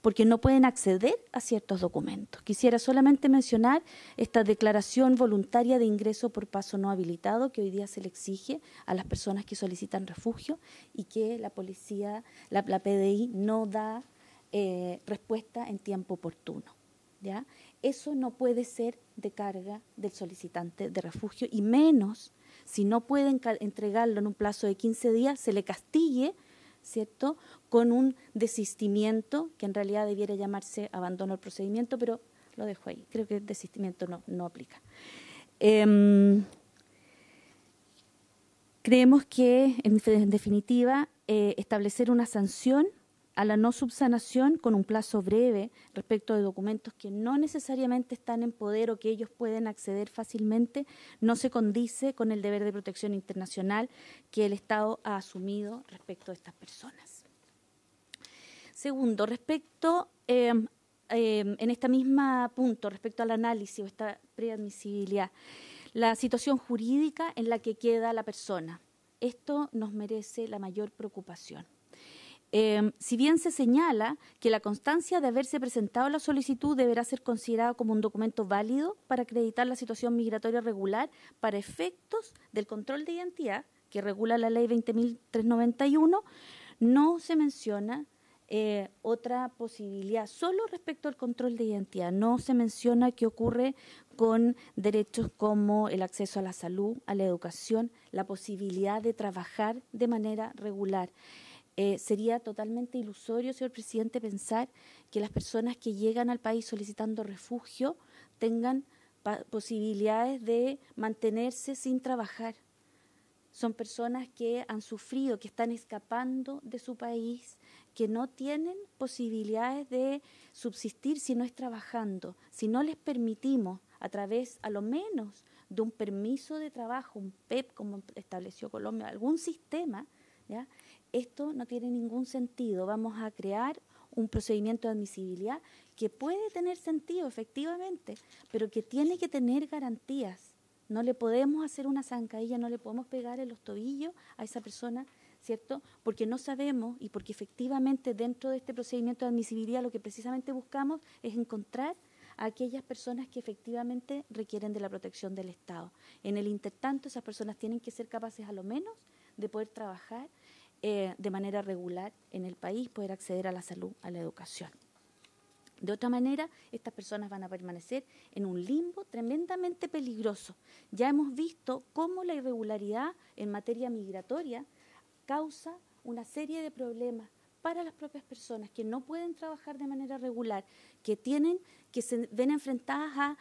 [SPEAKER 6] porque no pueden acceder a ciertos documentos. Quisiera solamente mencionar esta declaración voluntaria de ingreso por paso no habilitado que hoy día se le exige a las personas que solicitan refugio y que la policía, la, PDI, no da eh, respuesta en tiempo oportuno. ¿ya? Eso no puede ser de carga del solicitante de refugio y menos si no pueden entregarlo en un plazo de 15 días, se le castigue, ¿cierto?, con un desistimiento, que en realidad debiera llamarse abandono del procedimiento, pero lo dejo ahí, creo que el desistimiento no, aplica. Em, creemos que, en definitiva, eh, establecer una sanción a la no subsanación con un plazo breve respecto de documentos que no necesariamente están en poder o que ellos pueden acceder fácilmente, no se condice con el deber de protección internacional que el Estado ha asumido respecto de estas personas. Segundo, respecto em, em, en este mismo punto, respecto al análisis o esta preadmisibilidad, la situación jurídica en la que queda la persona. Esto nos merece la mayor preocupación. Em, si bien se señala que la constancia de haberse presentado la solicitud deberá ser considerada como un documento válido para acreditar la situación migratoria regular para efectos del control de identidad que regula la ley 20.391, no se menciona eh, otra posibilidad, solo respecto al control de identidad. No se menciona qué ocurre con derechos como el acceso a la salud, a la educación, la posibilidad de trabajar de manera regular. Eh, sería totalmente ilusorio, señor presidente, pensar que las personas que llegan al país solicitando refugio tengan posibilidades de mantenerse sin trabajar. Son personas que han sufrido, que están escapando de su país, que no tienen posibilidades de subsistir si no es trabajando, si no les permitimos a través, a lo menos, de un permiso de trabajo, un PEP, e como estableció Colombia, algún sistema, ¿ya? esto no tiene ningún sentido, vamos a crear un procedimiento de admisibilidad que puede tener sentido efectivamente, pero que tiene que tener garantías. No le podemos hacer una zancadilla, no le podemos pegar en los tobillos a esa persona, ¿cierto? Porque no sabemos y porque efectivamente dentro de este procedimiento de admisibilidad lo que precisamente buscamos es encontrar a aquellas personas que efectivamente requieren de la protección del Estado. En el intertanto, esas personas tienen que ser capaces a lo menos de poder trabajar eh, de manera regular en el país, poder acceder a la salud, a la educación. De otra manera, estas personas van a permanecer en un limbo tremendamente peligroso. Ya hemos visto cómo la irregularidad en materia migratoria causa una serie de problemas para las propias personas que no pueden trabajar de manera regular, que tienen, que se ven enfrentadas a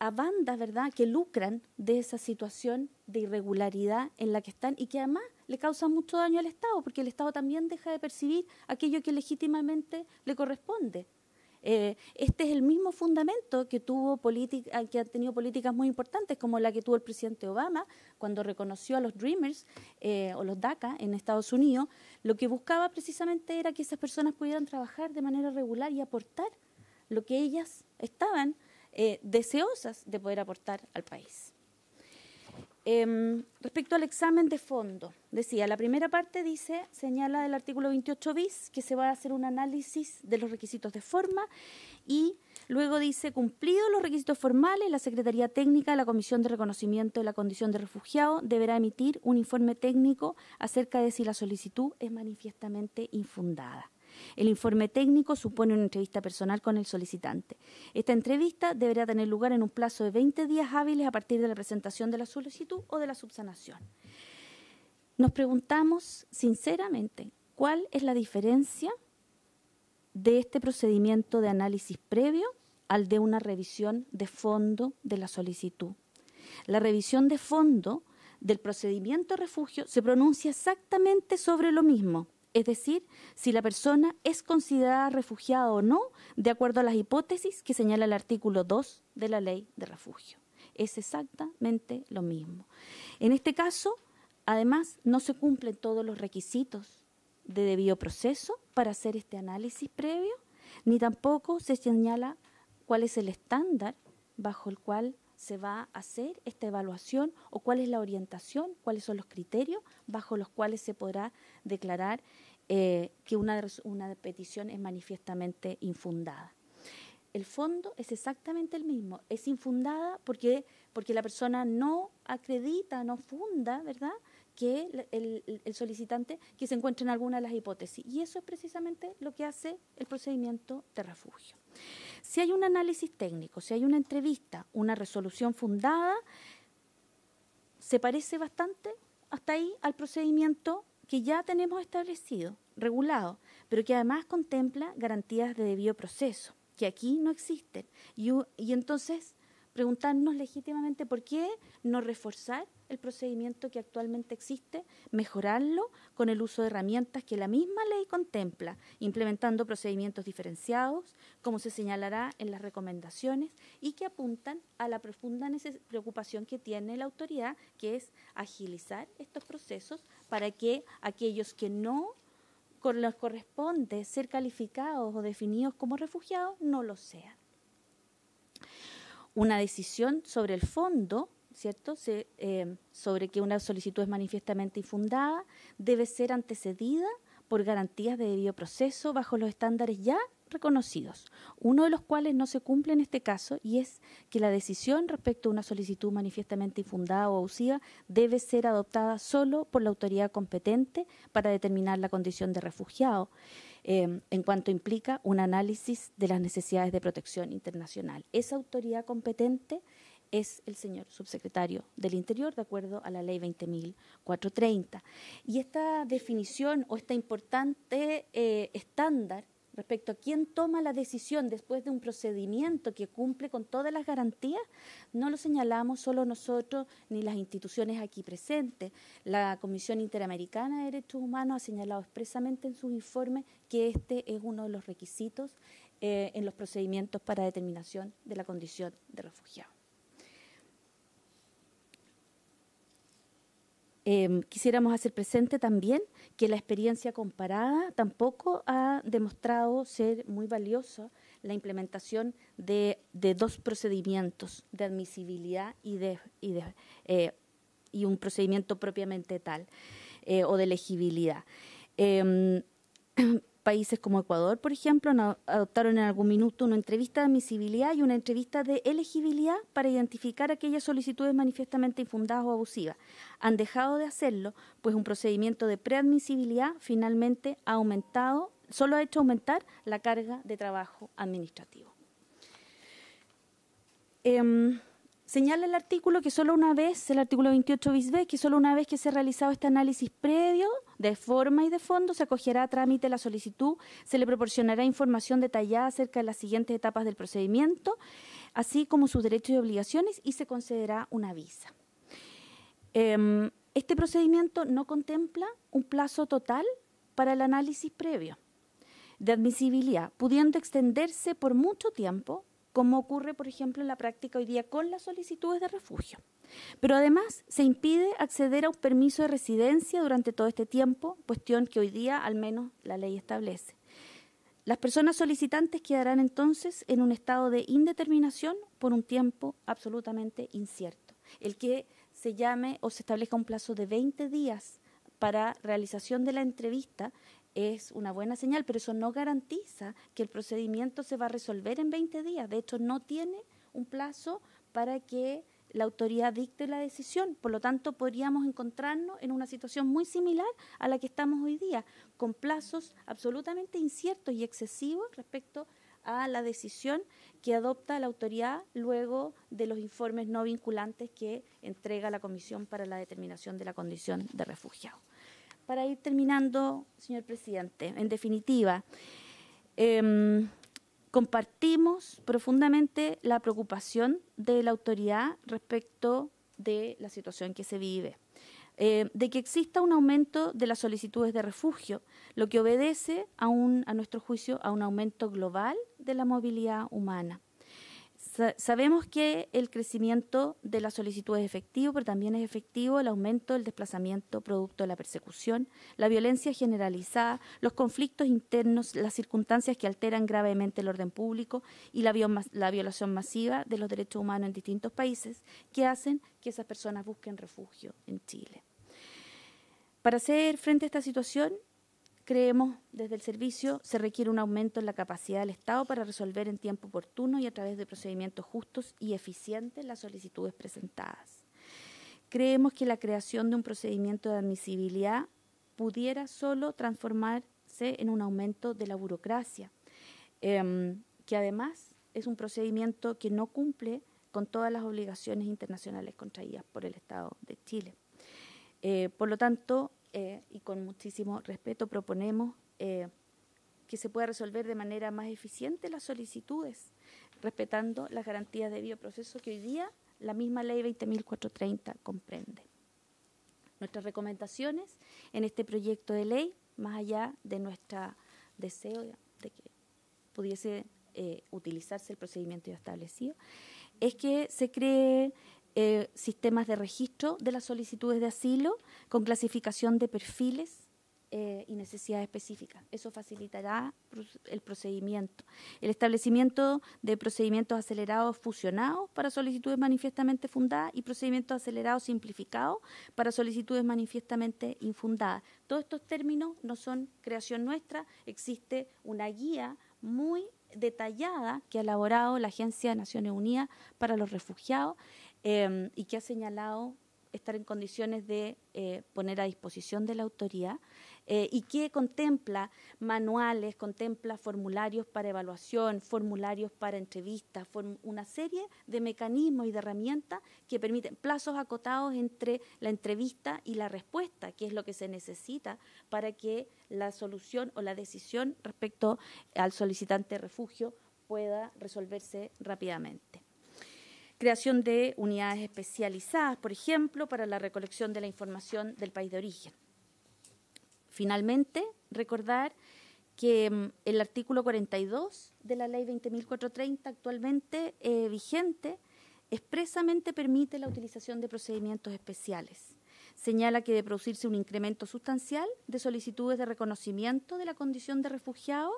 [SPEAKER 6] a bandas, ¿verdad?, que lucran de esa situación de irregularidad en la que están y que además le causan mucho daño al Estado, porque el Estado también deja de percibir aquello que legítimamente le corresponde. Eh, este es el mismo fundamento que tuvo política, ah, que tenido políticas muy importantes, como la que tuvo el presidente Obama cuando reconoció a los Dreamers eh, o los DACA en Estados Unidos. Lo que buscaba precisamente era que esas personas pudieran trabajar de manera regular y aportar lo que ellas estaban eh, deseosas de poder aportar al país. Em, respecto al examen de fondo, decía, la primera parte dice, señala del artículo 28 bis que se va a hacer un análisis de los requisitos de forma y luego dice, cumplidos los requisitos formales, la Secretaría Técnica de la Comisión de Reconocimiento de la Condición de Refugiado deberá emitir un informe técnico acerca de si la solicitud es manifiestamente infundada. El informe técnico supone una entrevista personal con el solicitante. Esta entrevista deberá tener lugar en un plazo de 20 días hábiles a partir de la presentación de la solicitud o de la subsanación. Nos preguntamos sinceramente cuál es la diferencia de este procedimiento de análisis previo al de una revisión de fondo de la solicitud. La revisión de fondo del procedimiento refugio se pronuncia exactamente sobre lo mismo es decir, si la persona es considerada refugiada o no, de acuerdo a las hipótesis que señala el artículo 2 de la ley de refugio. Es exactamente lo mismo. En este caso, además, no se cumplen todos los requisitos de debido proceso para hacer este análisis previo, ni tampoco se señala cuál es el estándar bajo el cual se va a hacer esta evaluación o cuál es la orientación, cuáles son los criterios bajo los cuales se podrá declarar eh, que una, petición es manifiestamente infundada. El fondo es exactamente el mismo, es infundada porque, porque la persona no acredita, no funda, ¿verdad? que el, solicitante que se encuentre en alguna de las hipótesis. Y eso es precisamente lo que hace el procedimiento de refugio. Si hay un análisis técnico, si hay una entrevista, una resolución fundada, se parece bastante hasta ahí al procedimiento que ya tenemos establecido, regulado, pero que además contempla garantías de debido proceso, que aquí no existen. y entonces preguntarnos legítimamente por qué no reforzar el procedimiento que actualmente existe, mejorarlo con el uso de herramientas que la misma ley contempla, implementando procedimientos diferenciados, como se señalará en las recomendaciones, y que apuntan a la profunda preocupación que tiene la autoridad, que es agilizar estos procesos para que aquellos que no los corresponde ser calificados o definidos como refugiados no lo sean una decisión sobre el fondo, ¿cierto? Se, eh, sobre que una solicitud es manifiestamente infundada, debe ser antecedida por garantías de debido proceso bajo los estándares ya reconocidos, uno de los cuales no se cumple en este caso y es que la decisión respecto a una solicitud manifiestamente infundada o abusiva debe ser adoptada solo por la autoridad competente para determinar la condición de refugiado. Em, en cuanto implica un análisis de las necesidades de protección internacional. Esa autoridad competente es el señor subsecretario del Interior, de acuerdo a la ley 20.430. Y esta definición o este importante eh, estándar respecto a quién toma la decisión después de un procedimiento que cumple con todas las garantías, no lo señalamos solo nosotros ni las instituciones aquí presentes. La Comisión Interamericana de Derechos Humanos ha señalado expresamente en sus informes que este es uno de los requisitos eh, en los procedimientos para determinación de la condición de refugiado. Em, quisiéramos hacer presente también que la experiencia comparada tampoco ha demostrado ser muy valiosa la implementación de, dos procedimientos de admisibilidad y de, y, eh, un procedimiento propiamente tal eh, o de elegibilidad em, em, países como Ecuador, por ejemplo, adoptaron en algún minuto una entrevista de admisibilidad y una entrevista de elegibilidad para identificar aquellas solicitudes manifiestamente infundadas o abusivas. Han dejado de hacerlo, pues un procedimiento de preadmisibilidad finalmente ha aumentado, solo ha hecho aumentar la carga de trabajo administrativo. Em, Señala el artículo que solo una vez, el artículo 28 bis que solo una vez que se ha realizado este análisis previo de forma y de fondo, se acogerá a trámite la solicitud, se le proporcionará información detallada acerca de las siguientes etapas del procedimiento, así como sus derechos y obligaciones, y se concederá una visa. Em, este procedimiento no contempla un plazo total para el análisis previo de admisibilidad, pudiendo extenderse por mucho tiempo como ocurre, por ejemplo, en la práctica hoy día con las solicitudes de refugio. Pero además se impide acceder a un permiso de residencia durante todo este tiempo, cuestión que hoy día al menos la ley establece. Las personas solicitantes quedarán entonces en un estado de indeterminación por un tiempo absolutamente incierto, el que se llame o se establezca un plazo de 20 días para realización de la entrevista es una buena señal, pero eso no garantiza que el procedimiento se va a resolver en 20 días. De hecho, no tiene un plazo para que la autoridad dicte la decisión. Por lo tanto, podríamos encontrarnos en una situación muy similar a la que estamos hoy día, con plazos absolutamente inciertos y excesivos respecto a la decisión que adopta la autoridad luego de los informes no vinculantes que entrega la Comisión para la determinación de la condición de refugiado para ir terminando, señor presidente, en definitiva, em, compartimos profundamente la preocupación de la autoridad respecto de la situación que se vive. Eh, de que exista un aumento de las solicitudes de refugio, lo que obedece a nuestro juicio a un aumento global de la movilidad humana sabemos que el crecimiento de la solicitud es efectivo, pero también es efectivo el aumento del desplazamiento producto de la persecución, la violencia generalizada, los conflictos internos, las circunstancias que alteran gravemente el orden público y la violación masiva de los derechos humanos en distintos países que hacen que esas personas busquen refugio en Chile. Para hacer frente a esta situación, Creemos, desde el servicio, se requiere un aumento en la capacidad del Estado para resolver en tiempo oportuno y a través de procedimientos justos y eficientes las solicitudes presentadas. Creemos que la creación de un procedimiento de admisibilidad pudiera solo transformarse en un aumento de la burocracia, em, que además es un procedimiento que no cumple con todas las obligaciones internacionales contraídas por el Estado de Chile. Eh, por lo tanto, eh, y con muchísimo respeto proponemos eh, que se pueda resolver de manera más eficiente las solicitudes, respetando las garantías de bioproceso que hoy día la misma ley 20.430 comprende. Nuestras recomendaciones en este proyecto de ley, más allá de nuestro deseo de que pudiese eh, utilizarse el procedimiento ya establecido, es que se cree eh, sistemas de registro de las solicitudes de asilo con clasificación de perfiles eh, y necesidades específicas. Eso facilitará el procedimiento. El establecimiento de procedimientos acelerados fusionados para solicitudes manifiestamente fundadas y procedimientos acelerados simplificados para solicitudes manifiestamente infundadas. Todos estos términos no son creación nuestra, existe una guía muy detallada que ha elaborado la Agencia de Naciones Unidas para los Refugiados Em, y que ha señalado estar en condiciones de eh, poner a disposición de la autoridad eh, y que contempla manuales, contempla formularios para evaluación, formularios para entrevistas, una serie de mecanismos y de herramientas que permiten plazos acotados entre la entrevista y la respuesta, que es lo que se necesita para que la solución o la decisión respecto al solicitante de refugio pueda resolverse rápidamente creación de unidades especializadas, por ejemplo, para la recolección de la información del país de origen. Finalmente, recordar que mm, el artículo 42 de la ley 20.430 actualmente eh, vigente expresamente permite la utilización de procedimientos especiales. Señala que de producirse un incremento sustancial de solicitudes de reconocimiento de la condición de refugiado,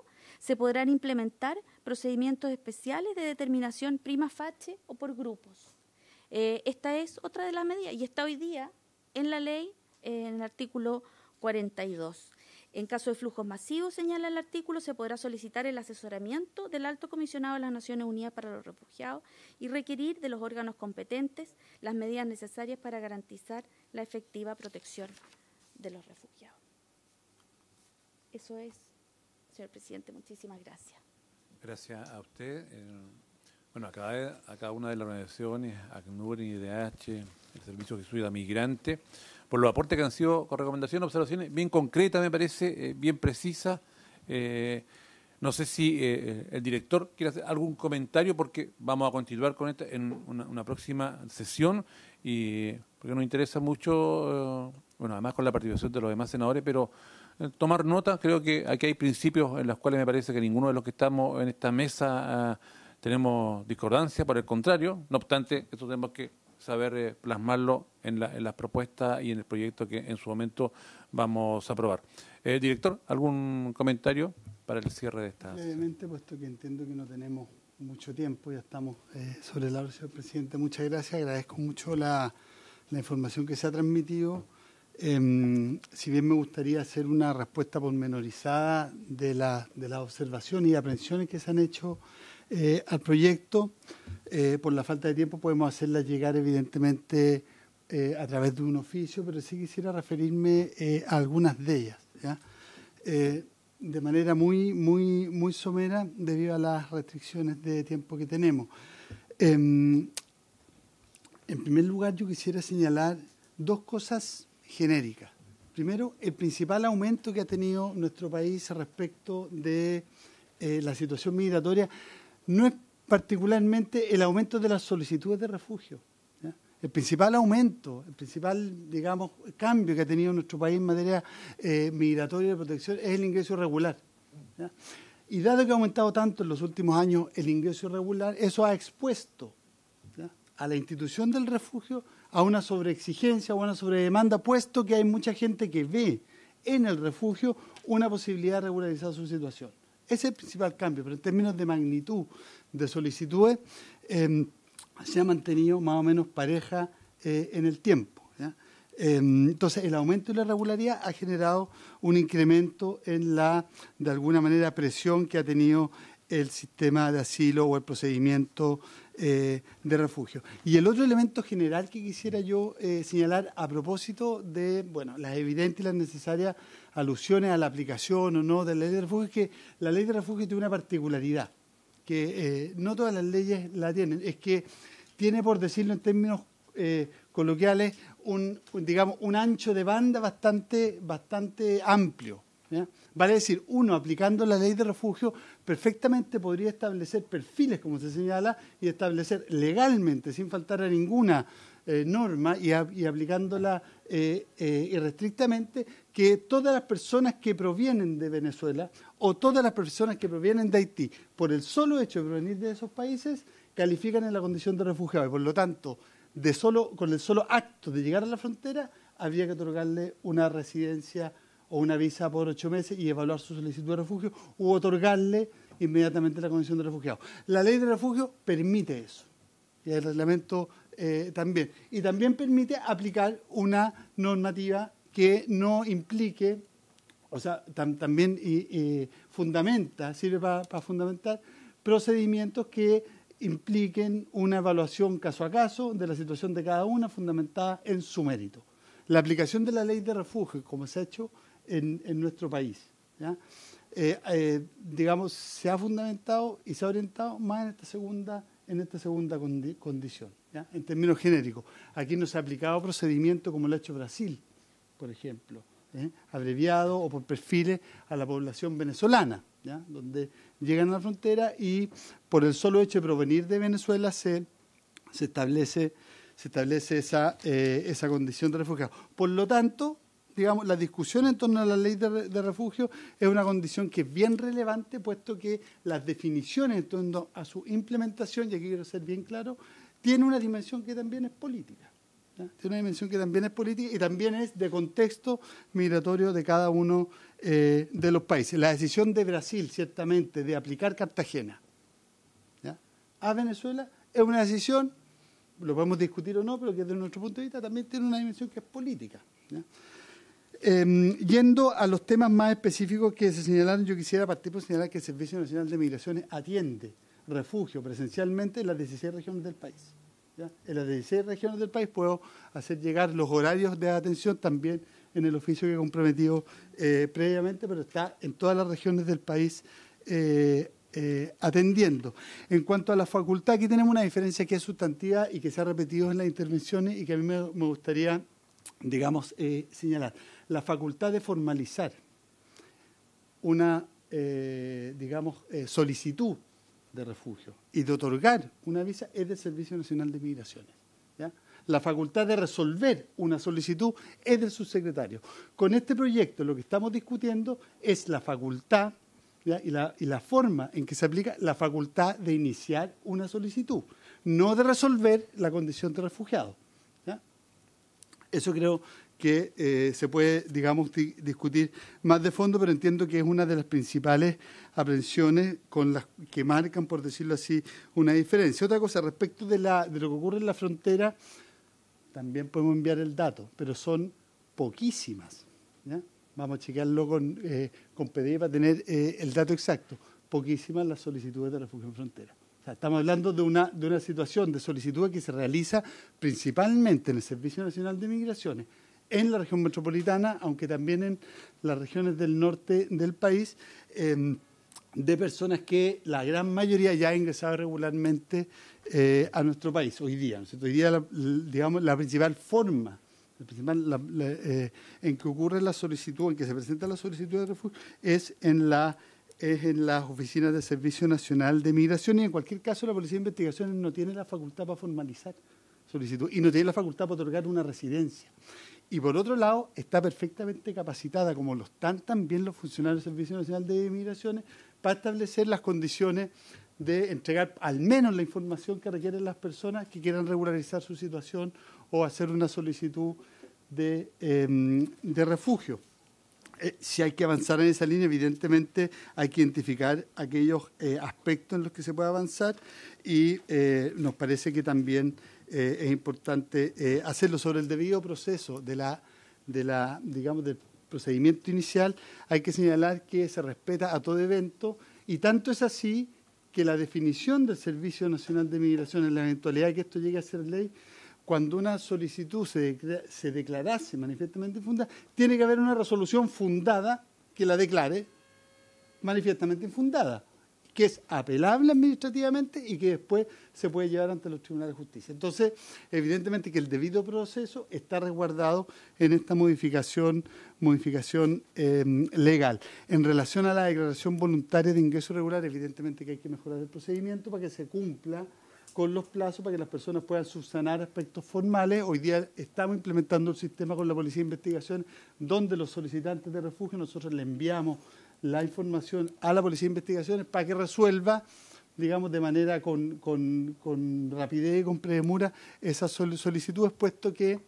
[SPEAKER 6] se podrán implementar procedimientos especiales de determinación prima facie o por grupos. Eh, esta es otra de las medidas y está hoy día en la ley, eh, en el artículo 42. En caso de flujos masivos, señala el artículo, se podrá solicitar el asesoramiento del Alto Comisionado de las Naciones Unidas para los Refugiados y requerir de los órganos competentes las medidas necesarias para garantizar la efectiva protección de los refugiados. Eso es. Señor presidente, muchísimas gracias.
[SPEAKER 1] Gracias a usted. Eh, bueno, a cada, una de las organizaciones, ACNUR, IDH, el Servicio Jesuita Migrante, por los aportes que han sido con recomendaciones, observaciones bien concretas, me parece, eh, bien precisas. Eh, no sé si el director quiere hacer algún comentario porque vamos a continuar con esto en una, una próxima sesión y porque nos interesa mucho, bueno, además con la participación de los demás senadores, pero eh, tomar nota. Creo que aquí hay principios en los cuales me parece que ninguno de los que estamos en esta mesa eh, tenemos discordancia, por el contrario. No obstante, esto tenemos que saber eh, plasmarlo en, en las propuestas y en el proyecto que en su momento vamos a aprobar. Eh, director, ¿algún comentario para el cierre de esta?
[SPEAKER 7] Brevemente, puesto que entiendo que no tenemos mucho tiempo, ya estamos sobre la hora, señor presidente. Muchas gracias, agradezco mucho la, la información que se ha transmitido Em, si bien me gustaría hacer una respuesta pormenorizada de, la, de las observaciones y aprensiones que se han hecho eh, al proyecto, eh, por la falta de tiempo podemos hacerla llegar evidentemente eh, a través de un oficio, pero sí quisiera referirme a algunas de ellas, de manera muy, muy, muy somera debido a las restricciones de tiempo que tenemos. Em, en primer lugar, yo quisiera señalar dos cosas genérica. Primero, el principal aumento que ha tenido nuestro país respecto de eh, la situación migratoria no es particularmente el aumento de las solicitudes de refugio. El principal aumento, el principal, digamos, cambio que ha tenido nuestro país en materia eh, migratoria y de protección es el ingreso irregular. Y dado que ha aumentado tanto en los últimos años el ingreso irregular, eso ha expuesto a la institución del refugio a una sobreexigencia o una sobredemanda, puesto que hay mucha gente que ve en el refugio una posibilidad de regularizar su situación. Ese es el principal cambio, pero en términos de magnitud de solicitudes, em, se ha mantenido más o menos pareja eh, en el tiempo. Em, entonces, el aumento de la regularidad ha generado un incremento en la, de alguna manera, presión que ha tenido el sistema de asilo o el procedimiento eh, de refugio. Y el otro elemento general que quisiera yo eh, señalar a propósito de bueno, las evidentes y las necesarias alusiones a la aplicación o no de la ley de refugio es que la ley de refugio tiene una particularidad que eh, no todas las leyes la tienen, es que tiene, por decirlo en términos coloquiales, un, un, digamos, un ancho de banda bastante, bastante amplio Vale decir, uno, aplicando la ley de refugio, perfectamente podría establecer perfiles, como se señala, y establecer legalmente, sin faltar a ninguna eh, norma y, y aplicándola eh, eh, irrestrictamente, que todas las personas que provienen de Venezuela o todas las personas que provienen de Haití, por el solo hecho de provenir de esos países, califican en la condición de refugiado. Y por lo tanto, de solo, con el solo acto de llegar a la frontera, había que otorgarle una residencia o una visa por ocho meses y evaluar su solicitud de refugio u otorgarle inmediatamente la condición de refugiado. La ley de refugio permite eso y el reglamento eh, también. Y también permite aplicar una normativa que no implique, o sea, también y, fundamenta, sirve para fundamentar procedimientos que impliquen una evaluación caso a caso de la situación de cada una fundamentada en su mérito. La aplicación de la ley de refugio, como se ha hecho, en, nuestro país. Eh, eh, digamos, se ha fundamentado y se ha orientado más en esta segunda, en esta segunda condición, en términos genéricos. Aquí no se ha aplicado procedimiento como lo ha hecho Brasil, por ejemplo, ¿eh? abreviado o por perfiles a la población venezolana, donde llegan a la frontera y por el solo hecho de provenir de Venezuela se, se establece se establece esa, esa condición de refugiado. Por lo tanto, digamos, la discusión en torno a la ley de, refugio es una condición que es bien relevante, puesto que las definiciones en torno a su implementación, y aquí quiero ser bien claro, tiene una dimensión que también es política. Tiene una dimensión que también es política y también es de contexto migratorio de cada uno eh, de los países. La decisión de Brasil, ciertamente, de aplicar Cartagena a Venezuela es una decisión, lo podemos discutir o no, pero que desde nuestro punto de vista también tiene una dimensión que es política. Em, yendo a los temas más específicos que se señalaron, yo quisiera partir por señalar que el Servicio Nacional de Migraciones atiende refugio presencialmente en las 16 regiones del país. En las 16 regiones del país puedo hacer llegar los horarios de atención también en el oficio que he comprometido eh, previamente, pero está en todas las regiones del país eh, eh, atendiendo. En cuanto a la facultad, aquí tenemos una diferencia que es sustantiva y que se ha repetido en las intervenciones y que a mí me gustaría, digamos, señalar la facultad de formalizar una, eh, digamos, eh, solicitud de refugio y de otorgar una visa es del Servicio Nacional de Migraciones. La facultad de resolver una solicitud es del subsecretario. Con este proyecto lo que estamos discutiendo es la facultad Y, la, y la forma en que se aplica la facultad de iniciar una solicitud, no de resolver la condición de refugiado. Eso creo que eh, se puede, digamos, discutir más de fondo, pero entiendo que es una de las principales aprensiones con las que marcan, por decirlo así, una diferencia. Otra cosa, respecto de, lo que ocurre en la frontera, también podemos enviar el dato, pero son poquísimas. Vamos a chequearlo con, eh, con PDI para tener eh, el dato exacto. Poquísimas las solicitudes de refugio en frontera. estamos hablando de una, de una situación de solicitud que se realiza principalmente en el Servicio Nacional de Migraciones en la región metropolitana, aunque también en las regiones del norte del país, em, de personas que la gran mayoría ya ha ingresado regularmente eh, a nuestro país hoy día. Hoy día, la, digamos, la principal forma eh, en que ocurre la solicitud, en que se presenta la solicitud de refugio, es en la es en las oficinas de Servicio Nacional de Migración y en cualquier caso la Policía de Investigaciones no tiene la facultad para formalizar solicitud y no tiene la facultad para otorgar una residencia. Y por otro lado, está perfectamente capacitada, como lo están también los funcionarios del Servicio Nacional de Migraciones, para establecer las condiciones de entregar al menos la información que requieren las personas que quieran regularizar su situación o hacer una solicitud de, em, refugio. Eh, si hay que avanzar en esa línea, evidentemente hay que identificar aquellos eh, aspectos en los que se puede avanzar y eh, nos parece que también eh, es importante eh, hacerlo sobre el debido proceso de la, de la, digamos, del procedimiento inicial. Hay que señalar que se respeta a todo evento y tanto es así que la definición del Servicio Nacional de Migración en la eventualidad de que esto llegue a ser ley, cuando una solicitud se, se declarase manifiestamente infundada, tiene que haber una resolución fundada que la declare manifiestamente infundada que es apelable administrativamente y que después se puede llevar ante los tribunales de justicia. Entonces, evidentemente que el debido proceso está resguardado en esta modificación, em, legal. En relación a la declaración voluntaria de ingreso regular, evidentemente que hay que mejorar el procedimiento para que se cumpla con los plazos para que las personas puedan subsanar aspectos formales. Hoy día estamos implementando un sistema con la Policía de Investigación donde los solicitantes de refugio nosotros les enviamos la información a la Policía de Investigaciones para que resuelva, digamos, de manera con, rapidez y con premura esas solicitudes, puesto que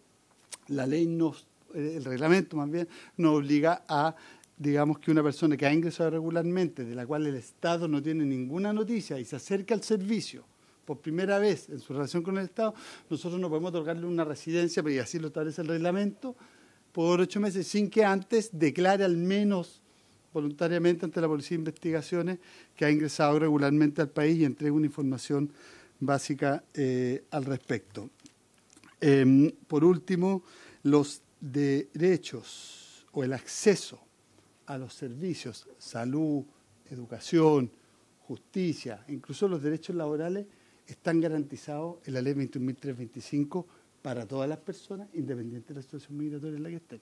[SPEAKER 7] la ley nos, eh, el reglamento más bien, nos obliga a digamos que una persona que ha ingresado regularmente, de la cual el Estado no tiene ninguna noticia y se acerca al servicio por primera vez en su relación con el Estado, nosotros no podemos otorgarle una residencia, y así lo establece el reglamento, por ocho meses, sin que antes declare al menos voluntariamente ante la Policía de Investigaciones que ha ingresado regularmente al país y entrega una información básica eh, al respecto. Em, por último, los derechos o el acceso a los servicios, salud, educación, justicia, incluso los derechos laborales, están garantizados en la ley 21.325 para todas las personas, independientemente de la situación migratoria en la que estén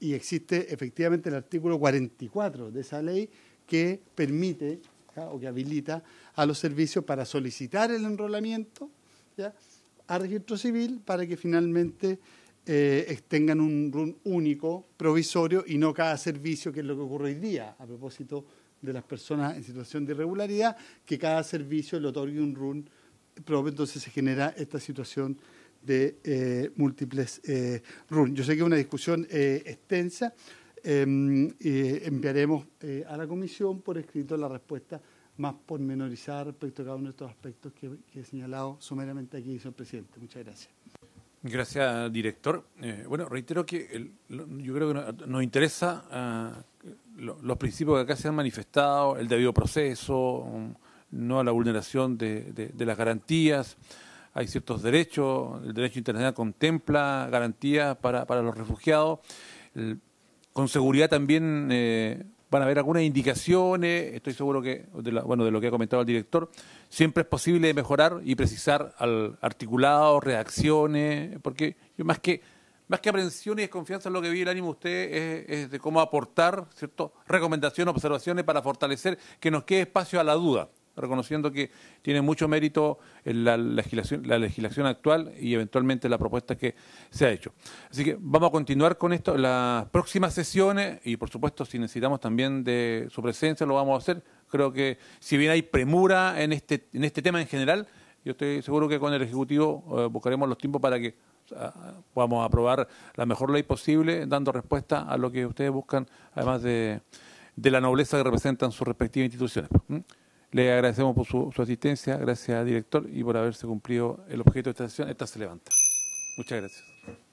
[SPEAKER 7] y existe efectivamente el artículo 44 de esa ley que permite o que habilita a los servicios para solicitar el enrolamiento al a registro civil para que finalmente eh, tengan un RUN único, provisorio y no cada servicio, que es lo que ocurre hoy día a propósito de las personas en situación de irregularidad, que cada servicio le otorgue un RUN propio, entonces se genera esta situación de eh, múltiples eh, Yo sé que es una discusión eh, extensa. Em, eh, enviaremos eh, a la comisión por escrito la respuesta más pormenorizada respecto a cada uno de estos aspectos que, he señalado sumeramente aquí, señor presidente. Muchas
[SPEAKER 1] gracias. Gracias, director. bueno, reitero que yo creo que nos, interesa ah, los principios que acá se han manifestado, el debido proceso, mm, no a la vulneración de las garantías hay ciertos derechos, el derecho internacional contempla garantías para, los refugiados. con seguridad también eh, van a haber algunas indicaciones, estoy seguro que, de bueno, de lo que ha comentado el director, siempre es posible mejorar y precisar al articulado, reacciones, porque más que más que aprensión y desconfianza lo que vi el ánimo usted es, es, de cómo aportar cierto recomendaciones, observaciones para fortalecer que nos quede espacio a la duda reconociendo que tiene mucho mérito en la legislación, la legislación actual y eventualmente la propuesta que se ha hecho. Así que vamos a continuar con esto las próximas sesiones y por supuesto si necesitamos también de su presencia lo vamos a hacer. Creo que si bien hay premura en este, en este tema en general, yo estoy seguro que con el Ejecutivo eh, buscaremos los tiempos para que ah, podamos aprobar la mejor ley posible, dando respuesta a lo que ustedes buscan, además de, la nobleza que representan sus respectivas instituciones. ¿Mm? Le agradecemos por su, asistencia, gracias director y por haberse cumplido el objeto de esta sesión. Esta se levanta. Muchas gracias.